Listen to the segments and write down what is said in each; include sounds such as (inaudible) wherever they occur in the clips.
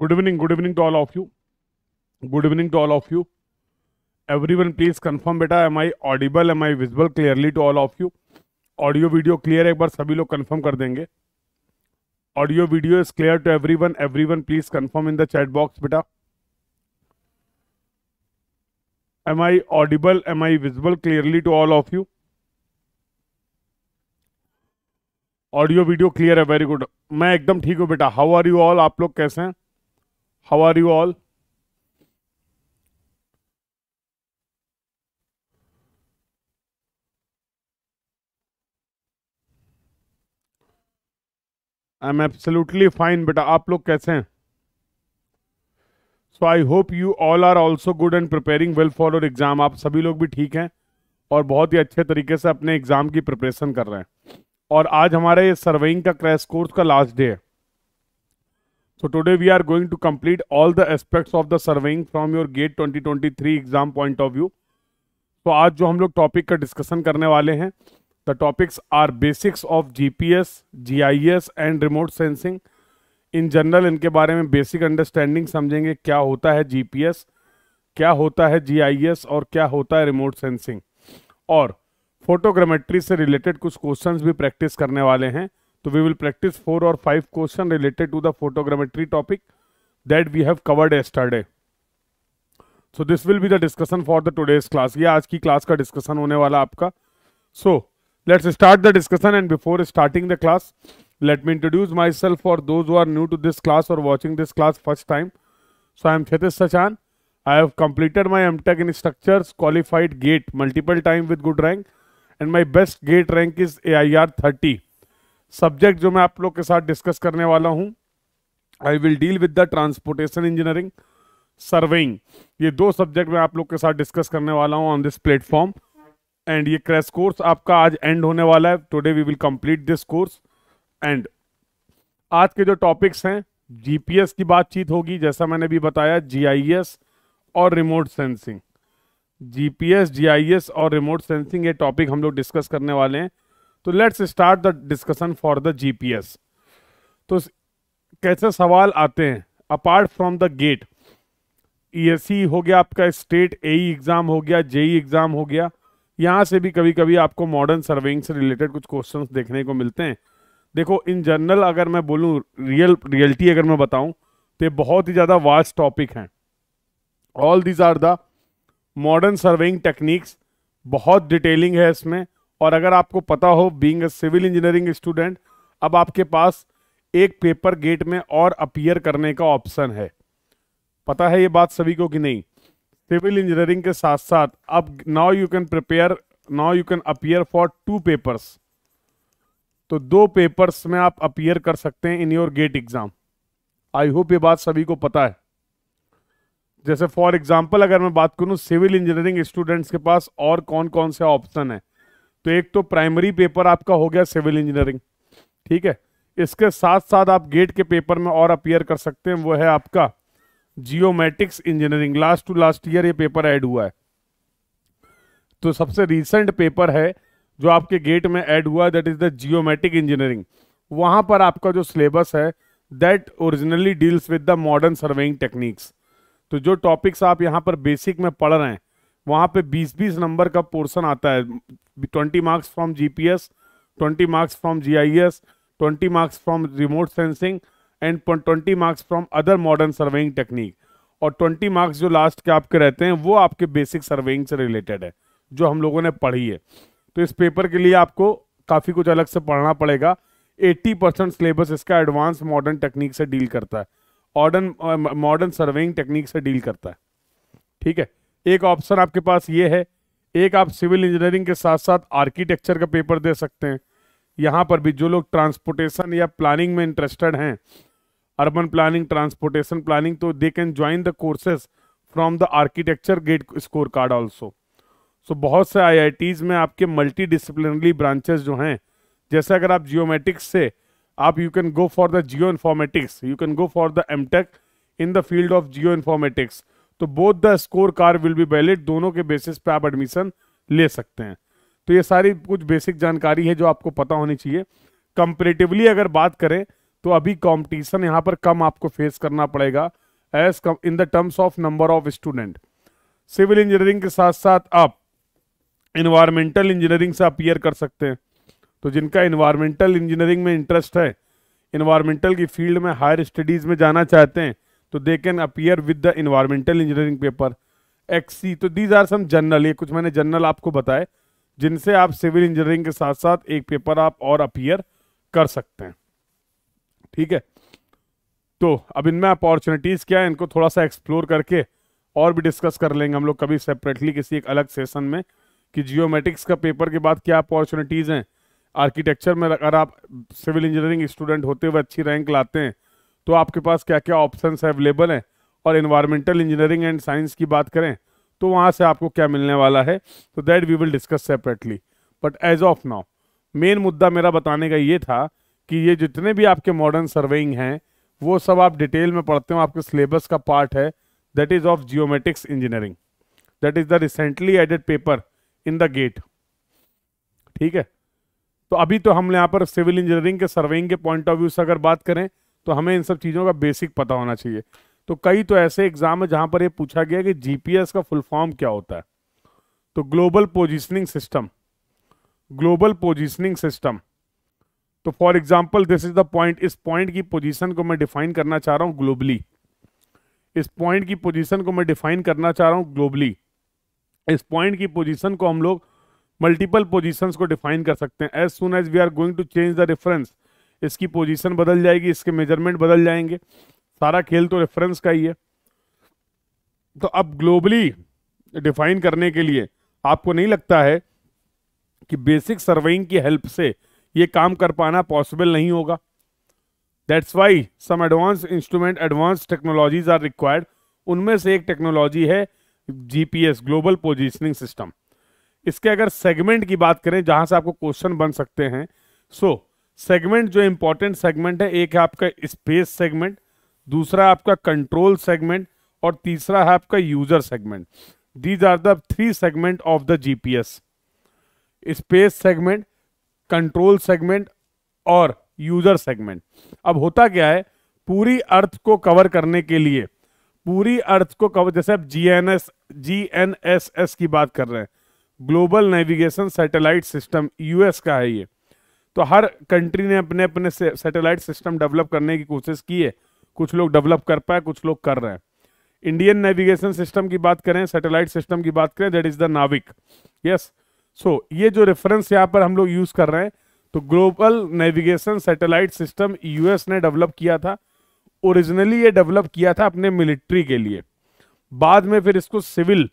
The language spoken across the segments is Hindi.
good evening good evening to all of you good evening to all of you everyone please confirm beta am i audible am i visible clearly to all of you audio video clear एक बार सभी लोग कन्फर्म कर देंगे audio video is clear to everyone please confirm in the chat box बेटा am I audible am I visible clearly to all of you audio video clear है वेरी गुड मैं एकदम ठीक हूँ बेटा हाउ आर यू ऑल आप लोग कैसे हैं How are you all? I am absolutely fine बेटा आप लोग कैसे हैं so I hope you all are also good and preparing well for your exam आप सभी लोग भी ठीक हैं और बहुत ही अच्छे तरीके से अपने एग्जाम की प्रिपरेशन कर रहे हैं और आज हमारे ये सर्वेइंग का क्रैश कोर्स का लास्ट डे है So today we are going to complete all the aspects of the surveying from your gate 2023 exam point of view तो आज जो हम लोग टॉपिक का डिस्कशन करने वाले हैं the topics are basics of GPS, GIS and remote sensing in general इनके बारे में बेसिक अंडरस्टैंडिंग समझेंगे क्या होता है जीपीएस क्या होता है जीआईएस और क्या होता है रिमोट सेंसिंग और फोटोग्रामेट्री से रिलेटेड कुछ क्वेश्चन भी प्रैक्टिस करने वाले हैं So we will practice four or five questions related to the photogrammetry topic that we have covered yesterday. So this will be the discussion for the today's class. ये आज की class का discussion होने वाला आपका. So let's start the discussion and before starting the class, let me introduce myself for those who are new to this class or watching this class first time. So I am Chetesh Sachan. I have completed my MTech in structures, qualified GATE multiple time with good rank and my best GATE rank is AIR 30. Subject जो मैं आप लोग के साथ डिस्कस करने वाला हूं I will deal with the transportation engineering surveying ये दो सब्जेक्ट मैं आप लोग के साथ डिस्कस करने वाला हूं ऑन दिस प्लेटफॉर्म एंड ये क्रैश कोर्स आपका आज एंड होने वाला है today we will complete this course and आज के जो टॉपिक्स हैं जीपीएस की बातचीत होगी जैसा मैंने भी बताया जीआईएस और रिमोट सेंसिंग जीपीएस जीआईएस और रिमोट सेंसिंग ये टॉपिक हम लोग डिस्कस करने वाले हैं तो let's start the discussion for the GPS तो कैसे सवाल आते हैं apart from the GATE ESC हो गया आपका स्टेट एई एग्जाम हो गया जेई एग्जाम e हो गया यहाँ से भी कभी कभी आपको मॉडर्न सर्वेइंग से रिलेटेड कुछ क्वेश्चन देखने को मिलते हैं देखो इन जनरल अगर मैं बोलूँ रियल रियलिटी अगर मैं बताऊँ तो बहुत ही ज़्यादा वास्ट टॉपिक हैं all these are the modern surveying techniques बहुत डिटेलिंग है इसमें और अगर आपको पता हो बींग सिविल इंजीनियरिंग स्टूडेंट अब आपके पास एक पेपर गेट में और अपियर करने का ऑप्शन है पता है ये बात सभी को कि नहीं सिविल इंजीनियरिंग के साथ साथ अब now you can prepare now you can appear for two papers तो दो पेपर्स में आप अपियर कर सकते हैं in your GATE exam I hope ये बात सभी को पता है जैसे फॉर एग्जाम्पल अगर मैं बात करूं सिविल इंजीनियरिंग स्टूडेंट्स के पास और कौन कौन से ऑप्शन है तो एक तो प्राइमरी पेपर आपका हो गया सिविल इंजीनियरिंग ठीक है इसके साथ साथ आप गेट के पेपर में और अपियर कर सकते हैं वो है आपका geomatics engineering last to last year ये पेपर ऐड हुआ है तो सबसे रिसेंट पेपर है जो आपके गेट में ऐड हुआ that is the geomatic engineering वहां पर आपका जो सिलेबस है that originally deals with the modern surveying techniques तो जो टॉपिक्स आप यहाँ पर बेसिक में पढ़ रहे हैं वहां पे 20-20 नंबर का पोर्शन आता है 20 marks from GPS, 20 marks from GIS, 20 marks from remote sensing and 20 marks from other modern surveying technique. और 20 मार्क्स जो लास्ट के आपके रहते हैं वो आपके बेसिक सर्वेइंग से रिलेटेड है जो हम लोगों ने पढ़ी है तो इस पेपर के लिए आपको काफ़ी कुछ अलग से पढ़ना पड़ेगा 80 परसेंट सिलेबस इसका एडवांस मॉडर्न टेक्निक से डील करता है मॉडर्न मॉडर्न सर्वेइंग टेक्निक से डील करता है ठीक है एक ऑप्शन आपके पास ये है एक आप सिविल इंजीनियरिंग के साथ साथ आर्किटेक्चर का पेपर दे सकते हैं यहाँ पर भी जो लोग ट्रांसपोर्टेशन या प्लानिंग में इंटरेस्टेड हैं अर्बन प्लानिंग ट्रांसपोर्टेशन प्लानिंग तो they can join the courses from the architecture GATE score card also so बहुत से आई में आपके मल्टी डिसिप्लिनरी ब्रांचेस जो हैं जैसे अगर आप जियोमेटिक्स से आप you can go for the geo informatics you can go for the M tech in the field of geo informatics तो both the score card will be valid दोनों के बेसिस पे आप एडमिशन ले सकते हैं तो ये सारी कुछ बेसिक जानकारी है जो आपको पता होनी चाहिए कंपेरेटिवली अगर बात करें तो अभी कॉम्पिटिशन यहाँ पर कम आपको फेस करना पड़ेगा as in the terms of number of student civil engineering के साथ साथ आप इन्वायरमेंटल इंजीनियरिंग से अपीयर कर सकते हैं तो जिनका इन्वायरमेंटल इंजीनियरिंग में इंटरेस्ट है इन्वायरमेंटल की फील्ड में हायर स्टडीज में जाना चाहते हैं तो they can appear with the environmental engineering paper एक्ससी तो दीज आर सम जनरल ये कुछ मैंने जनरल आपको बताए जिनसे आप सिविल इंजीनियरिंग के साथ साथ एक पेपर आप और अपियर कर सकते हैं ठीक है तो अब इनमें अपॉर्चुनिटीज़ क्या है इनको थोड़ा सा एक्सप्लोर करके और भी डिस्कस कर लेंगे हम लोग कभी सेपरेटली किसी एक अलग सेशन में कि जियोमेटिक्स का पेपर के बाद क्या अपॉर्चुनिटीज़ हैं आर्किटेक्चर में अगर आप सिविल इंजीनियरिंग स्टूडेंट होते हुए अच्छी रैंक लाते हैं तो आपके पास क्या क्या ऑप्शन अवेलेबल हैं और इन्वायरमेंटल इंजीनियरिंग एंड साइंस की बात करें तो वहाँ से आपको क्या मिलने वाला है तो that we will discuss separately but as of now main मुद्दा मेरा बताने का ये था कि ये जितने भी आपके मॉडर्न सर्वेइंग हैं वो सब आप डिटेल में पढ़ते हो आपके सिलेबस का पार्ट है that is of geomatics engineering that is the recently added paper in the GATE ठीक है तो अभी तो हम यहाँ पर सिविल इंजीनियरिंग के सर्वेइंग के पॉइंट ऑफ व्यू से अगर बात करें तो हमें इन सब चीज़ों का बेसिक पता होना चाहिए तो कई तो ऐसे एग्जाम है जहाँ पर ये पूछा गया कि जीपीएस का फुल फॉर्म क्या होता है तो global positioning system global positioning system तो for example this is the point इस पॉइंट की पोजीशन को मैं डिफाइन करना चाह रहा हूँ ग्लोबली इस पॉइंट की पोजीशन को मैं डिफाइन करना चाह रहा हूँ ग्लोबली इस पॉइंट की पोजिशन को हम लोग मल्टीपल पोजिशन को डिफाइन कर सकते हैं as soon as we are going to change the reference इसकी पोजीशन बदल जाएगी इसके मेजरमेंट बदल जाएंगे सारा खेल तो रेफरेंस का ही है तो अब ग्लोबली डिफाइन करने के लिए आपको नहीं लगता है कि बेसिक सर्वेइंग की हेल्प से ये काम कर पाना पॉसिबल नहीं होगा that's why some advance instrument advance technologies are required उनमें से एक टेक्नोलॉजी है जीपीएस ग्लोबल पोजिशनिंग सिस्टम इसके अगर सेगमेंट की बात करें जहां से आपको क्वेश्चन बन सकते हैं सो so, सेगमेंट जो इंपॉर्टेंट सेगमेंट है एक है आपका स्पेस सेगमेंट दूसरा आपका कंट्रोल सेगमेंट और तीसरा है आपका user segment these are the three segment of the GPS space segment control segment और यूजर सेगमेंट अब होता क्या है पूरी अर्थ को कवर करने के लिए पूरी अर्थ को कवर जैसे आप G N S G N S S की बात कर रहे हैं global navigation satellite system US का है ये तो हर कंट्री ने अपने अपने सैटेलाइट सिस्टम डेवलप करने की कोशिश की है कुछ लोग डेवलप कर पाए कुछ लोग कर रहे हैं इंडियन नेविगेशन सिस्टम की बात करें सैटेलाइट सिस्टम की बात करें that is the NavIC yes so ये जो रेफरेंस यहाँ पर हम लोग यूज कर रहे हैं तो global navigation satellite system US ने डेवलप किया था ओरिजिनली ये डेवलप किया था अपने मिलिट्री के लिए बाद में फिर इसको सिविल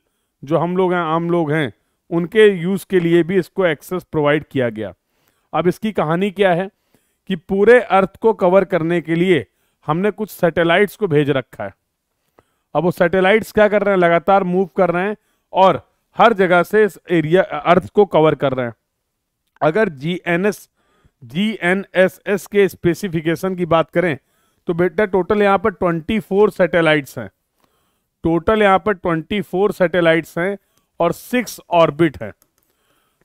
जो हम लोग हैं आम लोग हैं उनके यूज के लिए भी इसको एक्सेस प्रोवाइड किया गया अब इसकी कहानी क्या है कि पूरे अर्थ को कवर करने के लिए हमने कुछ सैटेलाइट्स को भेज रखा है अब वो सैटेलाइट्स क्या कर रहे हैं लगातार मूव कर रहे हैं और हर जगह से इस एरिया अर्थ को कवर कर रहे हैं अगर G N S G N S S के स्पेसिफिकेशन की बात करें तो बेटा टोटल यहाँ पर ट्वेंटी फोर सैटेलाइट्स हैं टोटल यहाँ पर ट्वेंटी फोर सैटेलाइट्स हैं और सिक्स ऑर्बिट हैं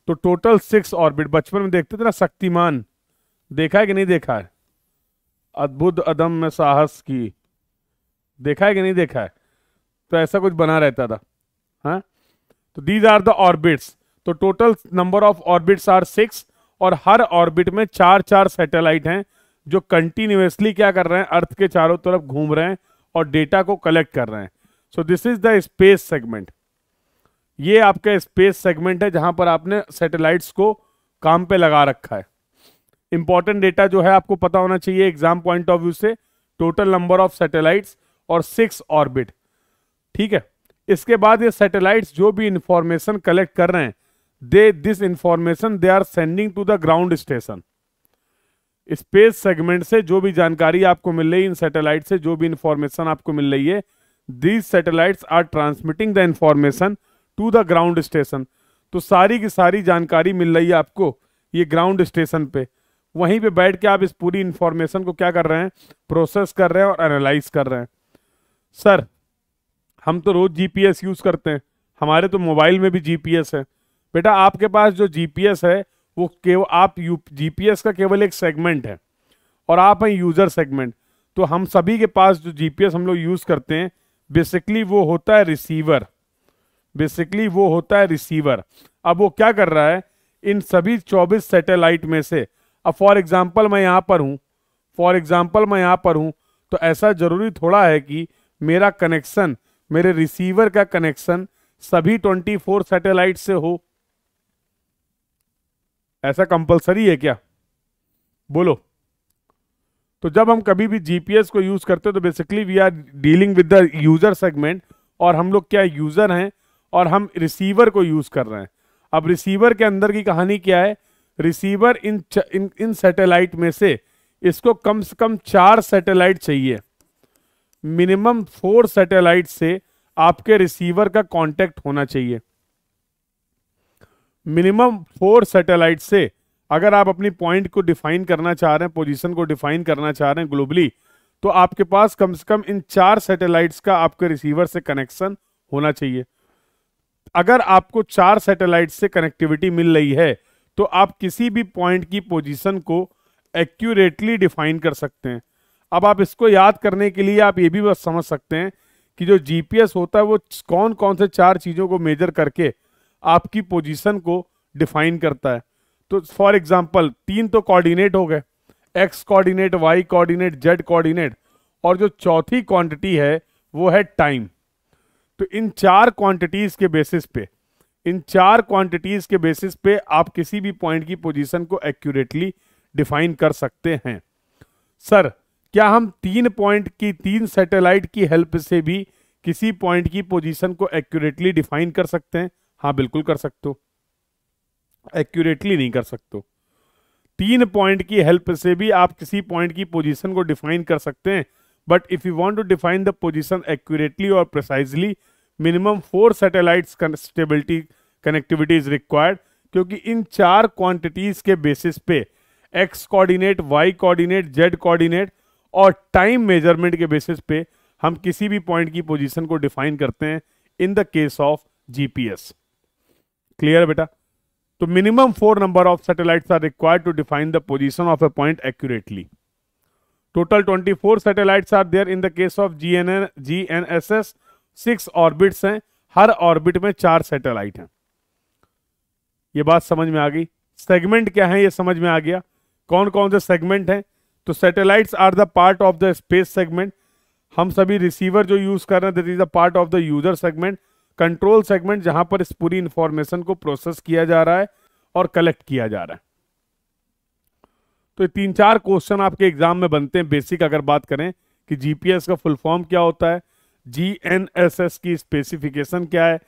तो टोटल सिक्स ऑर्बिट बचपन में देखते थे ना शक्तिमान देखा है कि नहीं देखा है अद्भुत अदम में साहस की देखा है कि नहीं देखा है तो ऐसा कुछ बना रहता था हा? तो दीज आर द ऑर्बिट्स तो total number of orbits are six और हर ऑर्बिट में चार चार सैटेलाइट हैं जो कंटिन्यूसली क्या कर रहे हैं अर्थ के चारों तरफ घूम रहे हैं और डेटा को कलेक्ट कर रहे हैं so this is the space segment ये आपका स्पेस सेगमेंट है जहां पर आपने सैटेलाइट्स को काम पे लगा रखा है इंपॉर्टेंट डेटा जो है आपको पता होना चाहिए एग्जाम पॉइंट ऑफ व्यू से टोटल नंबर ऑफ सैटेलाइट्स और सिक्स ऑर्बिट ठीक है इसके बाद ये सैटेलाइट्स जो भी इंफॉर्मेशन कलेक्ट कर रहे हैं they this information they are sending to the ground station space segment से जो भी जानकारी आपको मिल रही है इन सैटेलाइट से जो भी इंफॉर्मेशन आपको मिल रही है these satellites are transmitting the information to the ground station तो सारी की सारी जानकारी मिल रही है आपको ये ग्राउंड स्टेशन पे वहीं पे बैठ के आप इस पूरी इंफॉर्मेशन को क्या कर रहे हैं प्रोसेस कर रहे हैं और एनालाइज कर रहे हैं सर हम तो रोज़ जीपीएस यूज़ करते हैं हमारे तो मोबाइल में भी जीपीएस है बेटा आपके पास जो जीपीएस है वो केवल आप यू जीपीएस का केवल एक सेगमेंट है और आप हैं यूज़र सेगमेंट तो हम सभी के पास जो जीपीएस हम लोग यूज़ करते हैं बेसिकली वो होता है रिसीवर बेसिकली वो होता है रिसीवर अब वो क्या कर रहा है इन सभी 24 सैटेलाइट में से अब फॉर एग्जांपल मैं यहाँ पर हूँ फॉर एग्जांपल मैं यहाँ पर हूँ तो ऐसा ज़रूरी थोड़ा है कि मेरा कनेक्शन मेरे रिसीवर का कनेक्शन सभी 24 सेटेलाइट से हो ऐसा कंपलसरी है क्या बोलो तो जब हम कभी भी जीपीएस को यूज़ करते हैं तो basically we are dealing with the user segment और हम लोग क्या यूज़र हैं और हम रिसीवर को यूज कर रहे हैं अब रिसीवर के अंदर की कहानी क्या है रिसीवर इन इन, इन सैटेलाइट में से इसको कम से कम चार सैटेलाइट चाहिए मिनिमम फोर सैटेलाइट से आपके रिसीवर का कांटेक्ट होना चाहिए मिनिमम फोर सैटेलाइट से अगर आप अपनी पॉइंट को डिफाइन करना चाह रहे हैं पोजीशन को डिफाइन करना चाह रहे हैं ग्लोबली तो आपके पास कम से कम इन चार सैटेलाइट्स का आपके रिसीवर से कनेक्शन होना चाहिए अगर आपको चार सैटेलाइट से कनेक्टिविटी मिल रही है तो आप किसी भी पॉइंट की पोजीशन को एक्यूरेटली डिफाइन कर सकते हैं अब आप इसको याद करने के लिए आप ये भी बस समझ सकते हैं कि जो जीपीएस होता है वो कौन कौन से चार चीज़ों को मेजर करके आपकी पोजीशन को डिफाइन करता है तो फॉर एग्जांपल तीन तो कोऑर्डिनेट हो गए X coordinate Y coordinate Z coordinate और जो चौथी क्वांटिटी है वो है टाइम तो इन चार क्वांटिटीज के बेसिस पे इन चार क्वांटिटीज के बेसिस पे आप किसी भी पॉइंट की पोजीशन को एक्यूरेटली डिफाइन कर सकते हैं सर क्या हम तीन पॉइंट की तीन सैटेलाइट की हेल्प से भी किसी पॉइंट की पोजीशन को एक्यूरेटली डिफाइन कर सकते हैं हाँ बिल्कुल कर सकते हो एक्यूरेटली नहीं कर सकते तीन पॉइंट की हेल्प से भी आप किसी पॉइंट की पोजीशन को डिफाइन कर सकते हैं but if you want to define the position accurately और precisely minimum four satellites stability connectivity is required क्योंकि इन चार क्वांटिटीज के बेसिस पे X coordinate Y coordinate Z coordinate और टाइम मेजरमेंट के बेसिस पे हम किसी भी पॉइंट की पोजीशन को डिफाइन करते हैं in the case of GPS clear बेटा तो minimum four number of satellites are required to define the position of a point accurately total 24 satellites are there in the G N S S six orbits हैं हर ऑर्बिट में चार सैटेलाइट हैं ये बात समझ में आ गई सेगमेंट क्या है ये समझ में आ गया कौन कौन से सेगमेंट हैं तो satellites are the part of the space segment हम सभी रिसीवर जो यूज कर रहे हैं that is the part of the user segment control segment जहां पर इस पूरी इंफॉर्मेशन को प्रोसेस किया जा रहा है और कलेक्ट किया जा रहा है तो तीन चार क्वेश्चन आपके एग्जाम में बनते हैं बेसिक अगर बात करें कि जीपीएस का फुल फॉर्म क्या होता है जीएनएसएस की स्पेसिफिकेशन क्या है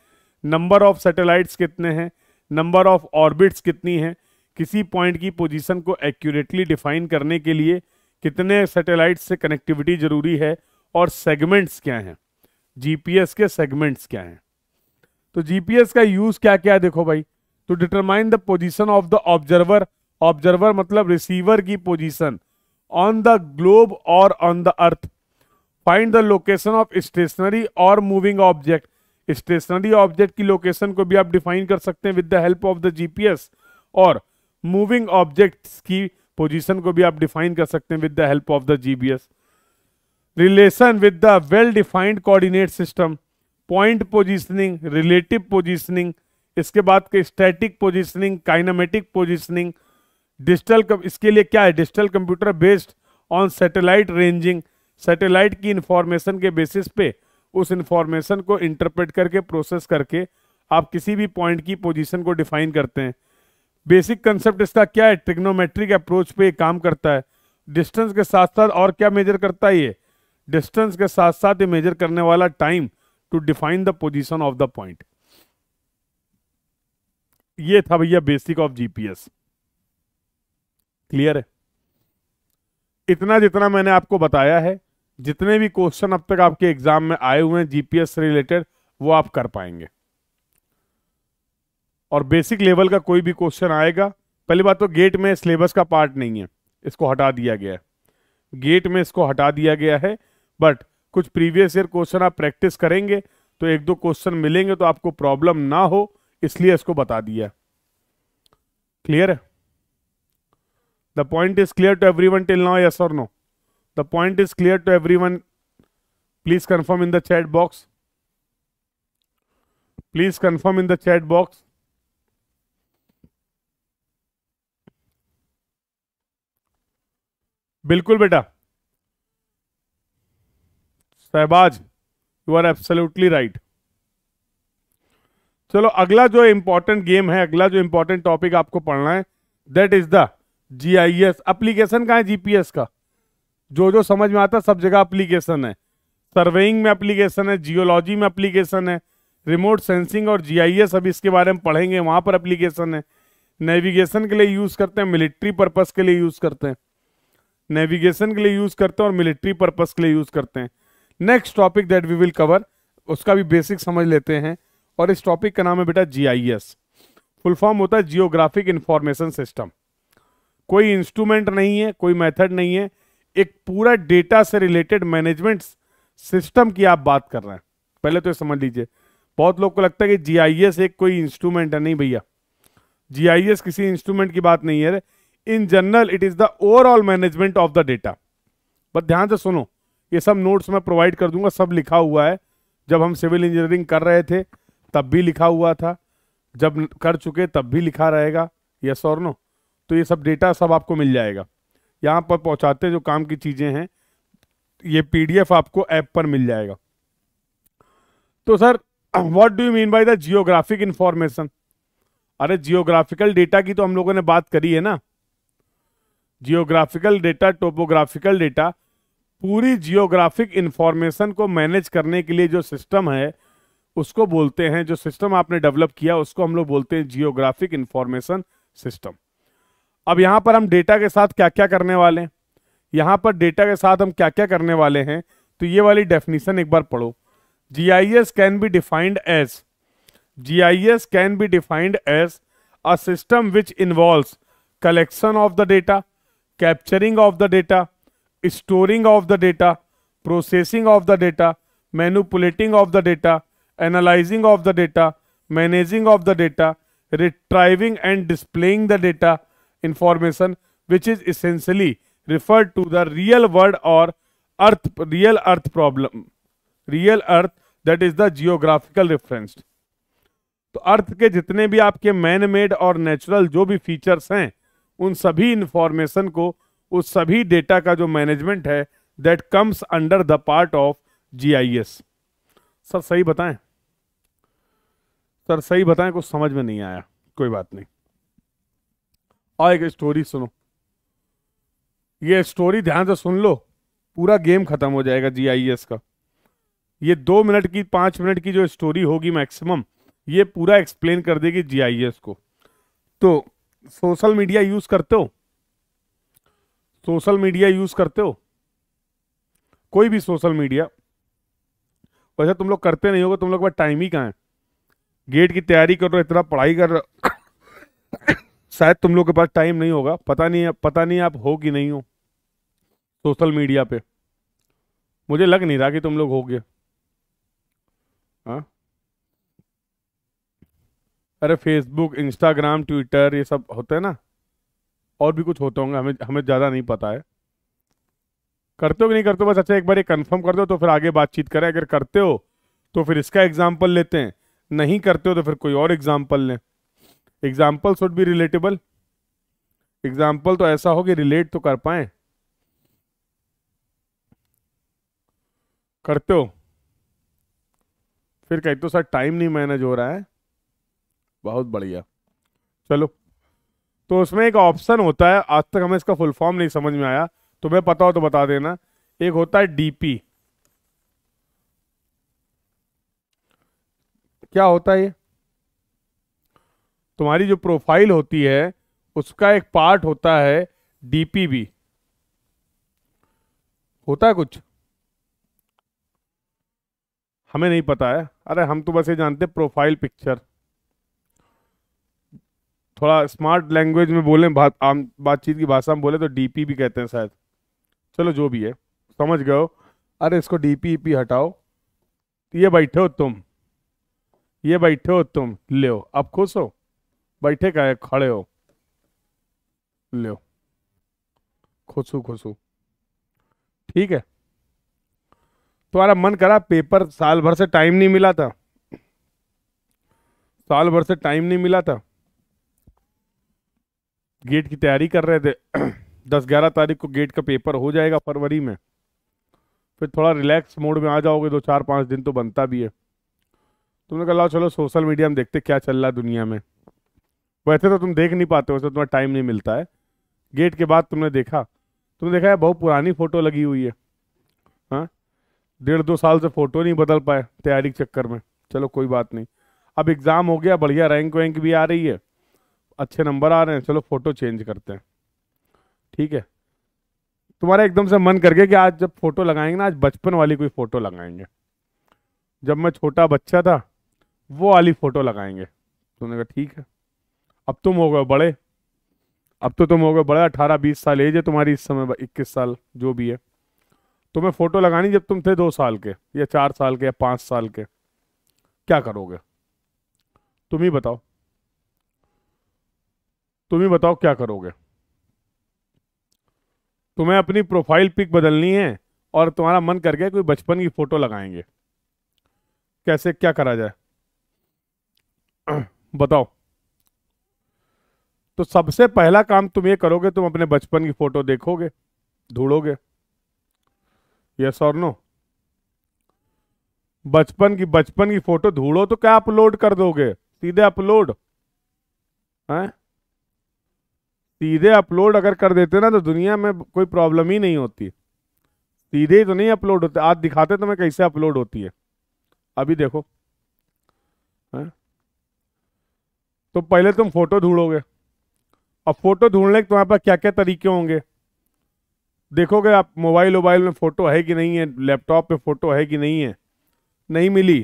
नंबर ऑफ सैटेलाइट्स कितने हैं नंबर ऑफ ऑर्बिट्स कितनी हैं किसी पॉइंट की पोजीशन को एक्यूरेटली डिफाइन करने के लिए कितने सैटेलाइट्स से कनेक्टिविटी जरूरी है और सेगमेंट्स क्या हैं जीपीएस के सेगमेंट्स क्या हैं तो जीपीएस का यूज क्या क्या है देखो भाई to determine the position of the observer observer मतलब रिसीवर की पोजिशन ऑन द ग्लोब और on the earth find the location of stationary और मूविंग ऑब्जेक्ट स्टेशनरी ऑब्जेक्ट की लोकेशन को भी आप डिफाइन कर सकते हैं with the help of the GPS और मूविंग ऑब्जेक्ट्स की पोजीशन को भी आप डिफाइन कर सकते हैं with the help of the GPS relation with the well defined coordinate system point positioning relative positioning इसके बाद के static positioning kinematic positioning digital इसके लिए क्या है digital computer based on satellite ranging satellite की इंफॉर्मेशन के बेसिस पे उस इंफॉर्मेशन को इंटरप्रेट करके प्रोसेस करके आप किसी भी पॉइंट की पोजीशन को डिफाइन करते हैं बेसिक कंसेप्ट इसका क्या है ट्रिग्नोमेट्रिक अप्रोच पे काम करता है डिस्टेंस के साथ साथ और क्या मेजर करता है ये डिस्टेंस के साथ साथ ये मेजर करने वाला time to define the position of the point ये था भैया बेसिक ऑफ जीपीएस क्लियर है इतना जितना मैंने आपको बताया है जितने भी क्वेश्चन अब तक आपके एग्जाम में आए हुए हैं जीपीएस से रिलेटेड वो आप कर पाएंगे और बेसिक लेवल का कोई भी क्वेश्चन आएगा पहली बात तो गेट में सिलेबस का पार्ट नहीं है इसको हटा दिया गया है गेट में इसको हटा दिया गया है बट कुछ प्रीवियस ईयर क्वेश्चन आप प्रैक्टिस करेंगे तो एक दो क्वेश्चन मिलेंगे तो आपको प्रॉब्लम ना हो इसलिए इसको बता दिया क्लियर है The point is clear to everyone till now, yes or no? The point is clear to everyone. Please confirm in the chat box. Please confirm in the chat box. बिल्कुल बेटा Shahbaz you are absolutely right चलो अगला जो इंपॉर्टेंट गेम है अगला जो इंपॉर्टेंट टॉपिक आपको पढ़ना है that is the G I S application कहाँ है जीपीएस का जो जो समझ में आता सब जगह अप्लीकेशन है सर्वेइंग में अप्लीकेशन है जियोलॉजी में अप्लीकेशन है रिमोट सेंसिंग और जीआईएस अभी इसके बारे में पढ़ेंगे वहाँ पर अप्लीकेशन है नेविगेशन के लिए यूज़ करते हैं मिलिट्री पर्पस के लिए यूज़ करते हैं नेविगेशन के लिए यूज़ करते हैं और मिलिट्री पर्पस के लिए यूज़ करते हैं next topic that we will cover उसका भी बेसिक समझ लेते हैं और इस टॉपिक का नाम है बेटा जी फुल फॉर्म होता है जियोग्राफिक इन्फॉर्मेशन सिस्टम कोई इंस्ट्रूमेंट नहीं है कोई मेथड नहीं है एक पूरा डेटा से रिलेटेड मैनेजमेंट सिस्टम की आप बात कर रहे हैं पहले तो समझ लीजिए बहुत लोग को लगता है कि जीआईएस एक कोई इंस्ट्रूमेंट है नहीं भैया जीआईएस किसी इंस्ट्रूमेंट की बात नहीं है in general it is the overall management of the data बस ध्यान से सुनो ये सब नोट्स मैं प्रोवाइड कर दूंगा सब लिखा हुआ है जब हम सिविल इंजीनियरिंग कर रहे थे तब भी लिखा हुआ था जब कर चुके तब भी लिखा रहेगा यस और नो तो ये सब डेटा सब आपको मिल जाएगा यहाँ पर पहुँचाते जो काम की चीज़ें हैं ये पीडीएफ आपको ऐप पर मिल जाएगा तो sir what do you mean by the geographic information अरे जियोग्राफिकल डेटा की तो हम लोगों ने बात करी है ना जियोग्राफिकल डेटा टोपोग्राफिकल डेटा पूरी जियोग्राफिक इंफॉर्मेशन को मैनेज करने के लिए जो सिस्टम है उसको बोलते हैं जो सिस्टम आपने डेवलप किया उसको हम लोग बोलते हैं जियोग्राफिक इंफॉर्मेशन सिस्टम अब यहां पर हम डेटा के साथ क्या क्या करने वाले हैं यहां पर डेटा के साथ हम क्या क्या करने वाले हैं तो ये वाली डेफिनेशन एक बार पढ़ो G I S can be defined as G I S can be defined as a system which involve collection of the data capturing of the data storing of the data processing of the data manipulating of the data analysing of the data managing of the data retrieving and displaying the data information which is essentially referred to the real world और earth real earth problem real earth that is the geographical reference तो अर्थ के जितने भी आपके मैन मेड और नेचुरल जो भी फीचर्स हैं उन सभी इंफॉर्मेशन को उस सभी डेटा का जो मैनेजमेंट है that comes under the part of G I S sir सही बताएं सर सही बताएं कुछ समझ में नहीं आया कोई बात नहीं और एक स्टोरी सुनो ये स्टोरी ध्यान से सुन लो पूरा गेम खत्म हो जाएगा जीआईएस e का ये दो मिनट की पांच मिनट की जो स्टोरी होगी मैक्सिमम ये पूरा एक्सप्लेन कर देगी जीआईएस e को तो सोशल मीडिया यूज करते हो सोशल मीडिया यूज करते हो कोई भी सोशल मीडिया वैसे तुम लोग करते नहीं होगे तुम लोग टाइम ही कहाँ है गेट की तैयारी कर रहे हो इतना पढ़ाई कर रहे शायद तुम लोग के पास टाइम नहीं होगा पता नहीं पता नहीं आप हो कि नहीं हो सोशल मीडिया पे मुझे लग नहीं रहा कि तुम लोग हो गए हाँ? अरे फेसबुक इंस्टाग्राम ट्विटर ये सब होते हैं ना और भी कुछ होते होंगे हमें हमें ज़्यादा नहीं पता है करते हो कि नहीं करते हो बस अच्छा एक बार ये कंफर्म कर दो तो फिर आगे बातचीत करें अगर करते हो तो फिर इसका एग्जाम्पल लेते हैं नहीं करते हो तो फिर कोई और एग्जाम्पल लें example should be relatable example तो ऐसा हो कि रिलेट तो कर पाए करते हो फिर कहते हो सर टाइम नहीं मैनेज हो रहा है बहुत बढ़िया चलो तो उसमें एक ऑप्शन होता है आज तक हमें इसका फुल फॉर्म नहीं समझ में आया तुम्हें तो पता हो तो बता देना एक होता है डीपी क्या होता है ये तुम्हारी जो प्रोफाइल होती है उसका एक पार्ट होता है डीपीबी होता है कुछ हमें नहीं पता है अरे हम तो बस ये जानते प्रोफाइल पिक्चर थोड़ा स्मार्ट लैंग्वेज में बोले बात आम बातचीत की भाषा में बोले तो डीपी भी कहते हैं शायद चलो जो भी है समझ गए हो अरे इसको डीपीपी पी हटाओ ये बैठे हो तुम ये बैठे हो तुम ले अब खुश हो बैठे का है खड़े हो लो खोसू खोसू ठीक है तुम्हारा मन करा पेपर साल भर से टाइम नहीं मिला था साल भर से टाइम नहीं मिला था गेट की तैयारी कर रहे थे (clears throat) दस ग्यारह तारीख को गेट का पेपर हो जाएगा फरवरी में फिर थोड़ा रिलैक्स मोड में आ जाओगे दो चार पांच दिन तो बनता भी है तुमने कहा चलो सोशल मीडिया में देखते क्या चल रहा है दुनिया में वैसे तो तुम देख नहीं पाते हो तो तुम्हें टाइम नहीं मिलता है गेट के बाद तुमने देखा तुमने देखा है बहुत पुरानी फ़ोटो लगी हुई है हाँ डेढ़ दो साल से फ़ोटो नहीं बदल पाए तैयारी के चक्कर में चलो कोई बात नहीं अब एग्ज़ाम हो गया बढ़िया रैंक वैंक भी आ रही है अच्छे नंबर आ रहे हैं चलो फ़ोटो चेंज करते हैं ठीक है तुम्हारा एकदम से मन करके कि आज जब फ़ोटो लगाएंगे ना आज बचपन वाली कोई फ़ोटो लगाएंगे जब मैं छोटा बच्चा था वो वाली फ़ोटो लगाएंगे तुमने कहा ठीक है अब तुम हो गए बड़े अब तो तुम हो गए बड़े अठारह बीस साल एज है तुम्हारी इस समय इक्कीस साल जो भी है तुम्हें फोटो लगानी जब तुम थे दो साल के या चार साल के या पांच साल के क्या करोगे तुम ही बताओ तुम ही बताओ क्या करोगे तुम्हें अपनी प्रोफाइल पिक बदलनी है और तुम्हारा मन कर गया कोई बचपन की फोटो लगाएंगे कैसे क्या करा जाए (clears throat) बताओ तो सबसे पहला काम तुम ये करोगे तुम अपने बचपन की फोटो देखोगे ढूंढोगे यस और नो बचपन की बचपन की फोटो ढूंढो तो क्या अपलोड कर दोगे सीधे अपलोड हैं सीधे अपलोड अगर कर देते ना तो दुनिया में कोई प्रॉब्लम ही नहीं होती सीधे ही तो नहीं अपलोड होते आज दिखाते तो मैं कैसे अपलोड होती है अभी देखो है? तो पहले तुम फोटो ढूंढोगे अब फोटो ढूंढने के तुम्हारे पास क्या क्या तरीके होंगे देखोगे आप मोबाइल वोबाइल में फ़ोटो है कि नहीं है लैपटॉप पे फ़ोटो है कि नहीं है नहीं मिली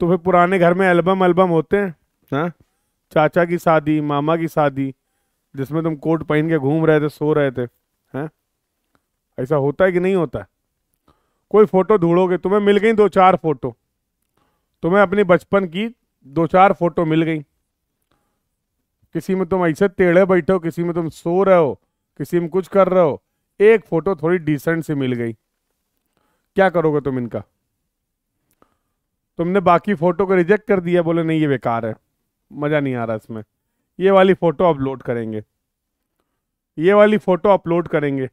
तो फिर पुराने घर में एल्बम एल्बम होते हैं हाँ चाचा की शादी मामा की शादी जिसमें तुम कोट पहन के घूम रहे थे सो रहे थे हैं हाँ? ऐसा होता है कि नहीं होता है? कोई फ़ोटो ढूंढोगे तुम्हें मिल गई दो चार फ़ोटो तुम्हें अपनी बचपन की दो चार फ़ोटो मिल गई किसी में तुम ऐसे टेढ़े बैठे हो किसी में तुम सो रहे हो किसी में कुछ कर रहे हो एक फोटो थोड़ी डिसेंट से मिल गई क्या करोगे तुम इनका तुमने बाकी फोटो को रिजेक्ट कर दिया बोले नहीं ये बेकार है मज़ा नहीं आ रहा इसमें ये वाली फ़ोटो अपलोड करेंगे ये वाली फ़ोटो अपलोड करेंगे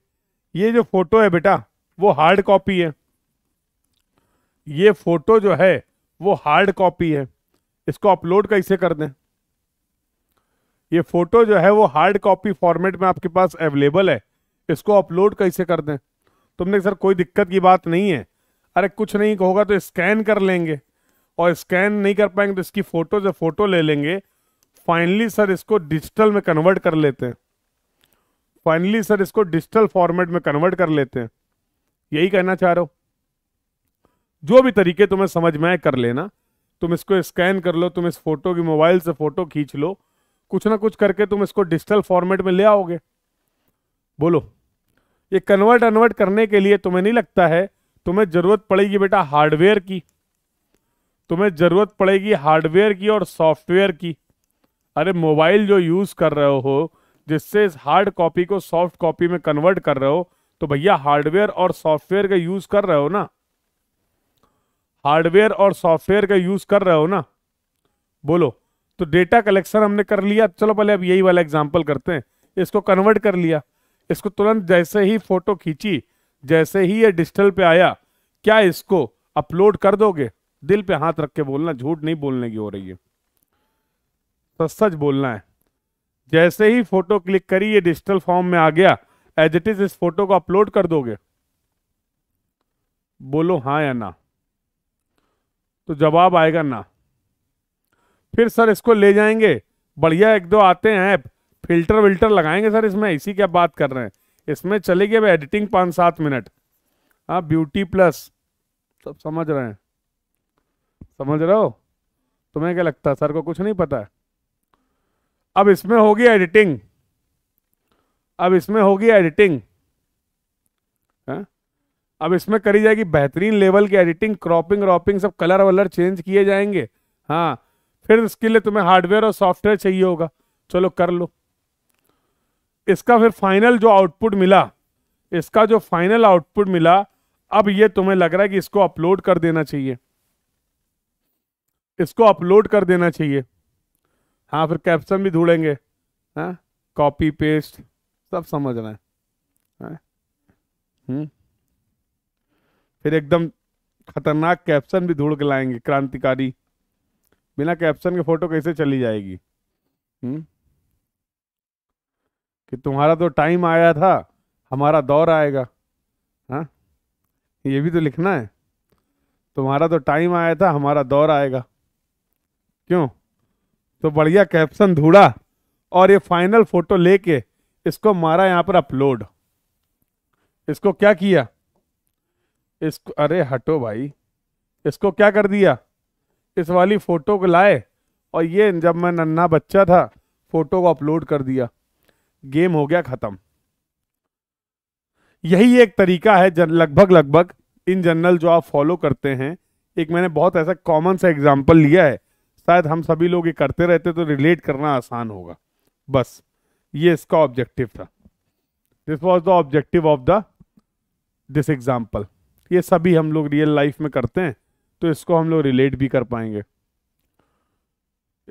ये जो फ़ोटो है बेटा वो हार्ड कॉपी है ये फ़ोटो जो है वो हार्ड कॉपी है इसको अपलोड कैसे कर दें ये फोटो जो है वो हार्ड कॉपी फॉर्मेट में आपके पास अवेलेबल है इसको अपलोड कैसे कर दें तुमने सर कोई दिक्कत की बात नहीं है अरे कुछ नहीं होगा तो स्कैन कर लेंगे और स्कैन नहीं कर पाएंगे तो इसकी फ़ोटो से फ़ोटो ले लेंगे फाइनली सर इसको डिजिटल में कन्वर्ट कर लेते हैं फाइनली सर इसको डिजिटल फॉर्मेट में कन्वर्ट कर लेते हैं यही कहना चाह रहे हो जो भी तरीके तुम्हें समझ में आए कर लेना तुम इसको स्कैन कर लो तुम इस फोटो की मोबाइल से फ़ोटो खींच लो कुछ ना कुछ करके तुम इसको डिजिटल फॉर्मेट में ले आओगे बोलो ये कन्वर्ट अनवर्ट करने के लिए तुम्हें नहीं लगता है तुम्हें जरूरत पड़ेगी बेटा हार्डवेयर की तुम्हें जरूरत पड़ेगी हार्डवेयर की और सॉफ्टवेयर की अरे मोबाइल जो यूज कर रहे हो जिससे इस हार्ड कॉपी को सॉफ्ट कॉपी में कन्वर्ट कर रहे हो तो भैया हार्डवेयर और सॉफ्टवेयर का यूज कर रहे हो ना हार्डवेयर और सॉफ्टवेयर का यूज कर रहे हो ना बोलो तो डेटा कलेक्शन हमने कर लिया चलो पहले अब यही वाला एग्जाम्पल करते हैं इसको कन्वर्ट कर लिया इसको तुरंत जैसे ही फोटो खींची जैसे ही ये डिजिटल पे आया क्या इसको अपलोड कर दोगे दिल पे हाथ रख के बोलना झूठ नहीं बोलने की हो रही है सच तो सच बोलना है जैसे ही फोटो क्लिक करी ये डिजिटल फॉर्म में आ गया एज इट इज इस फोटो को अपलोड कर दोगे बोलो हाँ या ना तो जवाब आएगा ना फिर सर इसको ले जाएंगे बढ़िया एक दो आते हैं ऐप फिल्टर विल्टर लगाएंगे सर इसमें इसी क्या बात कर रहे हैं इसमें चलेगी अब एडिटिंग पाँच सात मिनट हाँ ब्यूटी प्लस सब समझ रहे हैं समझ रहे हो तुम्हें क्या लगता है सर को कुछ नहीं पता है अब इसमें होगी एडिटिंग अब इसमें होगी एडिटिंग है? हाँ? अब इसमें करी जाएगी बेहतरीन लेवल की एडिटिंग क्रॉपिंग रॉपिंग सब कलर वलर चेंज किए जाएंगे हाँ फिर इसके लिए तुम्हें हार्डवेयर और सॉफ्टवेयर चाहिए होगा चलो कर लो इसका फिर फाइनल जो आउटपुट मिला इसका जो फाइनल आउटपुट मिला अब ये तुम्हें लग रहा है कि इसको अपलोड कर देना चाहिए इसको अपलोड कर देना चाहिए हाँ फिर कैप्शन भी ढूंढेंगे हाँ कॉपी पेस्ट सब समझना है हाँ? हम्म। फिर एकदम खतरनाक कैप्शन भी ढूंढ के लाएंगे क्रांतिकारी बिना कैप्शन के फोटो कैसे चली जाएगी हुँ? हम्म? कि तुम्हारा तो टाइम आया था हमारा दौर आएगा हाँ ये भी तो लिखना है तुम्हारा तो टाइम आया था हमारा दौर आएगा क्यों तो बढ़िया कैप्शन ढूंढा और ये फाइनल फोटो लेके इसको मारा यहाँ पर अपलोड इसको क्या किया इसको अरे हटो भाई इसको क्या कर दिया इस वाली फ़ोटो को लाए और ये जब मैं नन्ना बच्चा था फ़ोटो को अपलोड कर दिया गेम हो गया ख़त्म यही एक तरीका है लगभग लगभग इन जनरल जो आप फॉलो करते हैं एक मैंने बहुत ऐसा कॉमन सा एग्जाम्पल लिया है शायद हम सभी लोग ये करते रहते तो रिलेट करना आसान होगा बस ये इसका ऑब्जेक्टिव था this was the objective of the this example ये सभी हम लोग रियल लाइफ में करते हैं तो इसको हम लोग रिलेट भी कर पाएंगे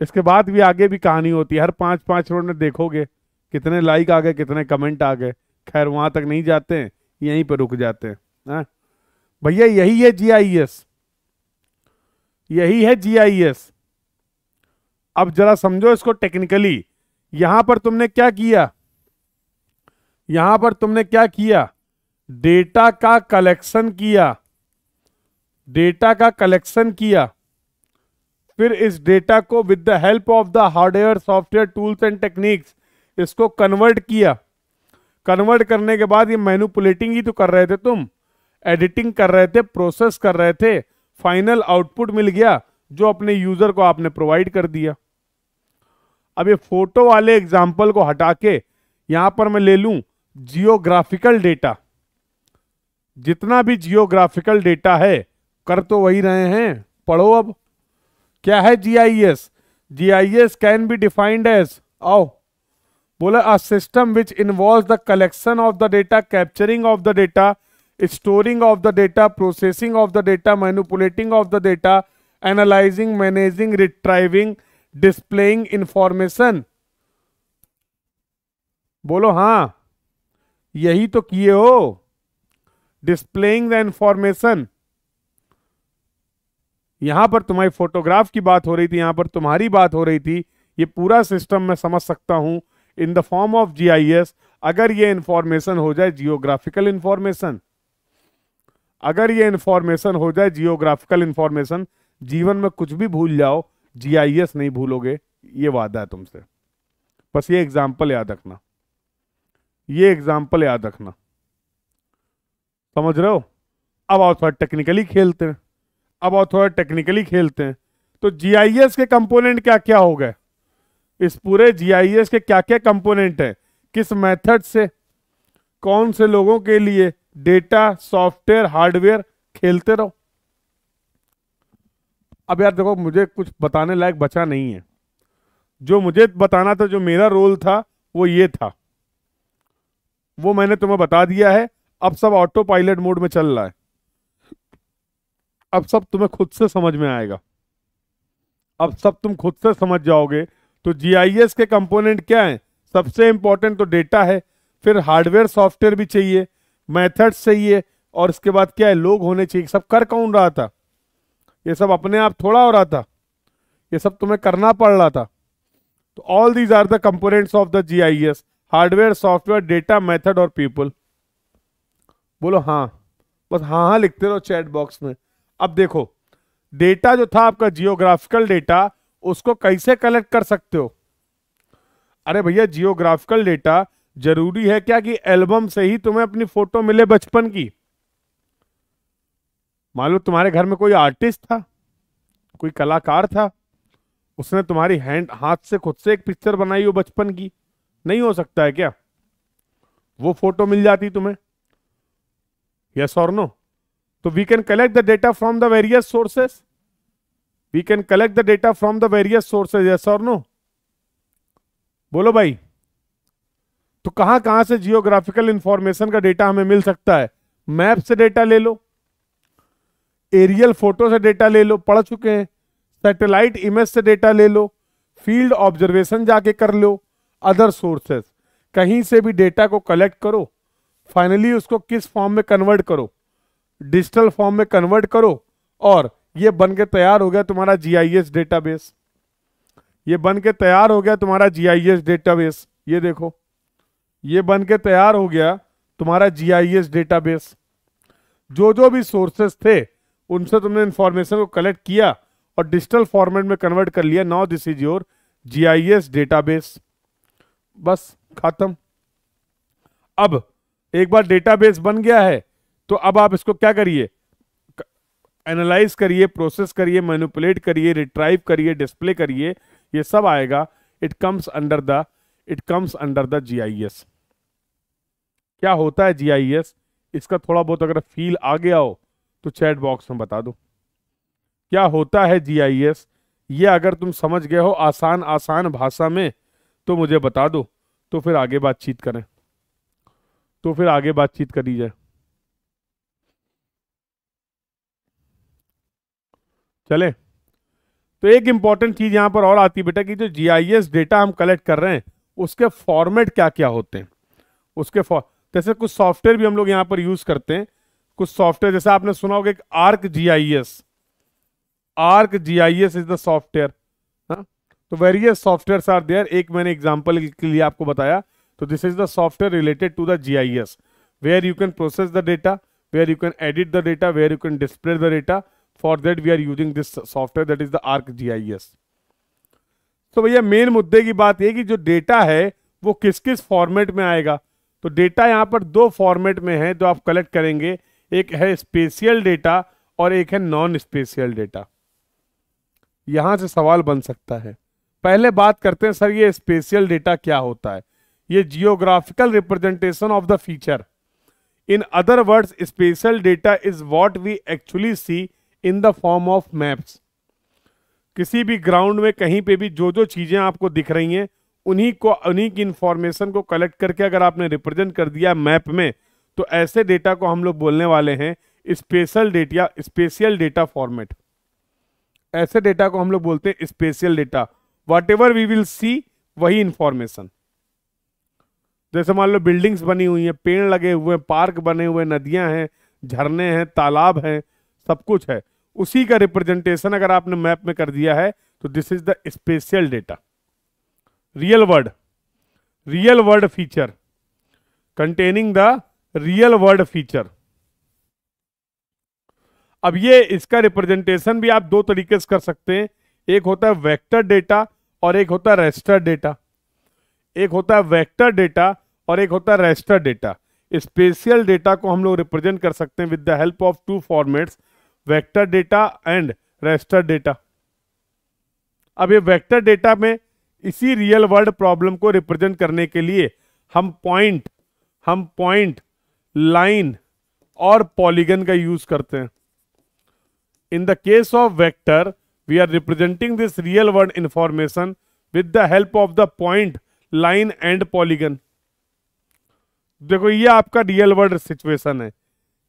इसके बाद भी आगे भी कहानी होती है हर पांच पांच मिनट में देखोगे कितने लाइक आ गए कितने कमेंट आ गए खैर वहां तक नहीं जाते हैं यहीं पर रुक जाते हैं हाँ। भैया यही है जीआईएस यही है जीआईएस अब जरा समझो इसको टेक्निकली यहां पर तुमने क्या किया यहां पर तुमने क्या किया डेटा का कलेक्शन किया डेटा का कलेक्शन किया फिर इस डेटा को with the help of the hardware software tools and techniques इसको कन्वर्ट किया कन्वर्ट करने के बाद ये मैनुपुलेटिंग ही तो कर रहे थे तुम एडिटिंग कर रहे थे प्रोसेस कर रहे थे फाइनल आउटपुट मिल गया जो अपने यूजर को आपने प्रोवाइड कर दिया अब ये फोटो वाले एग्जाम्पल को हटा के यहां पर मैं ले लू जियोग्राफिकल डेटा जितना भी जियोग्राफिकल डेटा है कर तो वही रहे हैं पढ़ो अब क्या है G G I S I S can be defined as आओ बोला a system which involve the collection of the data capturing of the data storing of the data processing of the data manipulating of the data analysing managing retrieving displaying information बोलो हाँ यही तो किए हो डिस्प्लेइंग द इंफॉर्मेशन यहाँ पर तुम्हारी फोटोग्राफ की बात हो रही थी यहाँ पर तुम्हारी बात हो रही थी ये पूरा सिस्टम मैं समझ सकता हूँ in the form of G अगर ये इंफॉर्मेशन हो जाए जियोग्राफिकल इंफॉर्मेशन अगर ये इंफॉर्मेशन हो जाए जियोग्राफिकल इंफॉर्मेशन जीवन में कुछ भी भूल जाओ जी नहीं भूलोगे ये वादा है तुमसे बस ये एग्जाम्पल याद रखना ये एग्जाम्पल याद रखना समझ रहे हो अब आओ थोड़ा टेक्निकली खेलते हैं अब और थोड़ा टेक्निकली खेलते हैं तो जीआईएस के कंपोनेंट क्या क्या हो गए इस पूरे जीआईएस के क्या क्या कंपोनेंट हैं किस मेथड से कौन से लोगों के लिए डेटा सॉफ्टवेयर हार्डवेयर खेलते रहो अब यार देखो मुझे कुछ बताने लायक बचा नहीं है जो मुझे बताना था जो मेरा रोल था वो ये था वो मैंने तुम्हें बता दिया है अब सब ऑटो पायलट मोड में चल रहा है अब सब तुम्हें खुद से समझ में आएगा अब सब तुम खुद से समझ जाओगे तो जीआईएस के कंपोनेंट क्या हैं सबसे इंपॉर्टेंट तो डेटा है फिर हार्डवेयर सॉफ्टवेयर भी चाहिए मेथड्स चाहिए और इसके बाद क्या है लोग होने चाहिए सब कर कौन रहा था ये सब अपने आप थोड़ा हो रहा था ये सब तुम्हें करना पड़ रहा था तो all these are the components of the G hardware software data method और पीपल बोलो हाँ बस हाँ हाँ लिखते रहो चैट बॉक्स में अब देखो डेटा जो था आपका जियोग्राफिकल डेटा उसको कैसे कलेक्ट कर सकते हो अरे भैया जियोग्राफिकल डेटा जरूरी है क्या कि एल्बम से ही तुम्हें अपनी फोटो मिले बचपन की मान लो तुम्हारे घर में कोई आर्टिस्ट था कोई कलाकार था उसने तुम्हारी हैंड हाथ से खुद से एक पिक्चर बनाई हो बचपन की नहीं हो सकता है क्या वो फोटो मिल जाती तुम्हें यस और नो तो we can collect the data from the various sources we can collect the data from the various sources yes और नो बोलो भाई तो कहां कहां से जियोग्राफिकल इंफॉर्मेशन का डेटा हमें मिल सकता है मैप से डेटा ले लो एरियल फोटो से डेटा ले लो पढ़ चुके हैं सैटेलाइट इमेज से डेटा ले लो फील्ड ऑब्जर्वेशन जाके कर लो अदर सोर्सेस कहीं से भी डेटा को कलेक्ट करो फाइनली उसको किस फॉर्म में कन्वर्ट करो डिजिटल फॉर्म में कन्वर्ट करो और ये बन के तैयार हो गया तुम्हारा जीआईएस डेटाबेस ये बन के तैयार हो गया तुम्हारा जीआईएस डेटाबेस ये देखो ये बन के तैयार हो गया तुम्हारा जीआईएस डेटाबेस जो जो भी सोर्सेस थे उनसे तुमने इंफॉर्मेशन को कलेक्ट किया और डिजिटल फॉर्मेट में कन्वर्ट कर लिया now this is your GIS database बस खत्म अब एक बार डेटाबेस बन गया है तो अब आप इसको क्या करिए एनालाइज करिए प्रोसेस करिए मैनुपुलेट करिए रिट्राइव करिए डिस्प्ले करिए ये सब आएगा it comes under the it comes under the GIS क्या होता है जीआईएस इसका थोड़ा बहुत अगर फील आ गया हो तो चैट बॉक्स में बता दो क्या होता है जीआईएस ये अगर तुम समझ गए हो आसान आसान भाषा में तो मुझे बता दो तो फिर आगे बातचीत करें तो फिर आगे बातचीत करी जाए चले तो एक इंपॉर्टेंट चीज यहां पर और आती है बेटा कि जो जीआईएस डेटा हम कलेक्ट कर रहे हैं उसके फॉर्मेट क्या क्या होते हैं उसके जैसे कुछ सॉफ्टवेयर भी हम लोग यहां पर यूज करते हैं कुछ सॉफ्टवेयर जैसे आपने सुना होगा एक arc GIS arc GIS is the software तो वेरियस सॉफ्टवेयर आर देयर एक मैंने एग्जाम्पल के लिए आपको बताया तो this is the software related to the G I S where you can process the data where you can edit the data where you can display the data for that we are using this software that is the arc GIS तो भैया मेन मुद्दे की बात यह कि जो डेटा है वो किस किस फॉर्मेट में आएगा तो डेटा यहाँ पर दो फॉर्मेट में है जो आप कलेक्ट करेंगे एक है स्पेशियल डेटा और एक है नॉन स्पेशियल डेटा यहां से सवाल बन सकता है पहले बात करते हैं सर ये स्पेशियल डेटा क्या होता है ये geographical representation of the feature in other words spatial data is what we actually see in the form of maps किसी भी ग्राउंड में कहीं पे भी जो जो चीज़ें आपको दिख रही हैं उन्हीं को उन्हीं की इन्फॉर्मेशन को कलेक्ट करके अगर आपने रिप्रेजेंट कर दिया मैप में तो ऐसे डेटा को हम लोग बोलने वाले हैं spatial data spatial data format ऐसे डेटा को हम लोग बोलते हैं spatial data whatever we will see वही इंफॉर्मेशन जैसे मान लो बिल्डिंग्स बनी हुई हैं पेड़ लगे हुए हैं पार्क बने हुए नदियां हैं झरने हैं तालाब हैं सब कुछ है उसी का रिप्रेजेंटेशन अगर आपने मैप में कर दिया है तो this is the spatial data real word real word feature containing the real word feature अब ये इसका रिप्रेजेंटेशन भी आप दो तरीके से कर सकते हैं एक होता है वेक्टर डेटा और एक होता है रेस्टर डेटा एक होता है वेक्टर डेटा और एक होता है रेस्टर डेटा स्पेशियल डेटा को हम लोग रिप्रेजेंट कर सकते हैं with the help of two formats vector data and raster data अब ये वेक्टर डेटा में इसी रियल वर्ल्ड प्रॉब्लम को रिप्रेजेंट करने के लिए हम पॉइंट हम पॉइंट लाइन और पॉलीगन का यूज करते हैं in the case of vector we are representing this real world information with the help of the point line and polygon देखो ये आपका रियल वर्ल्ड सिचुएशन है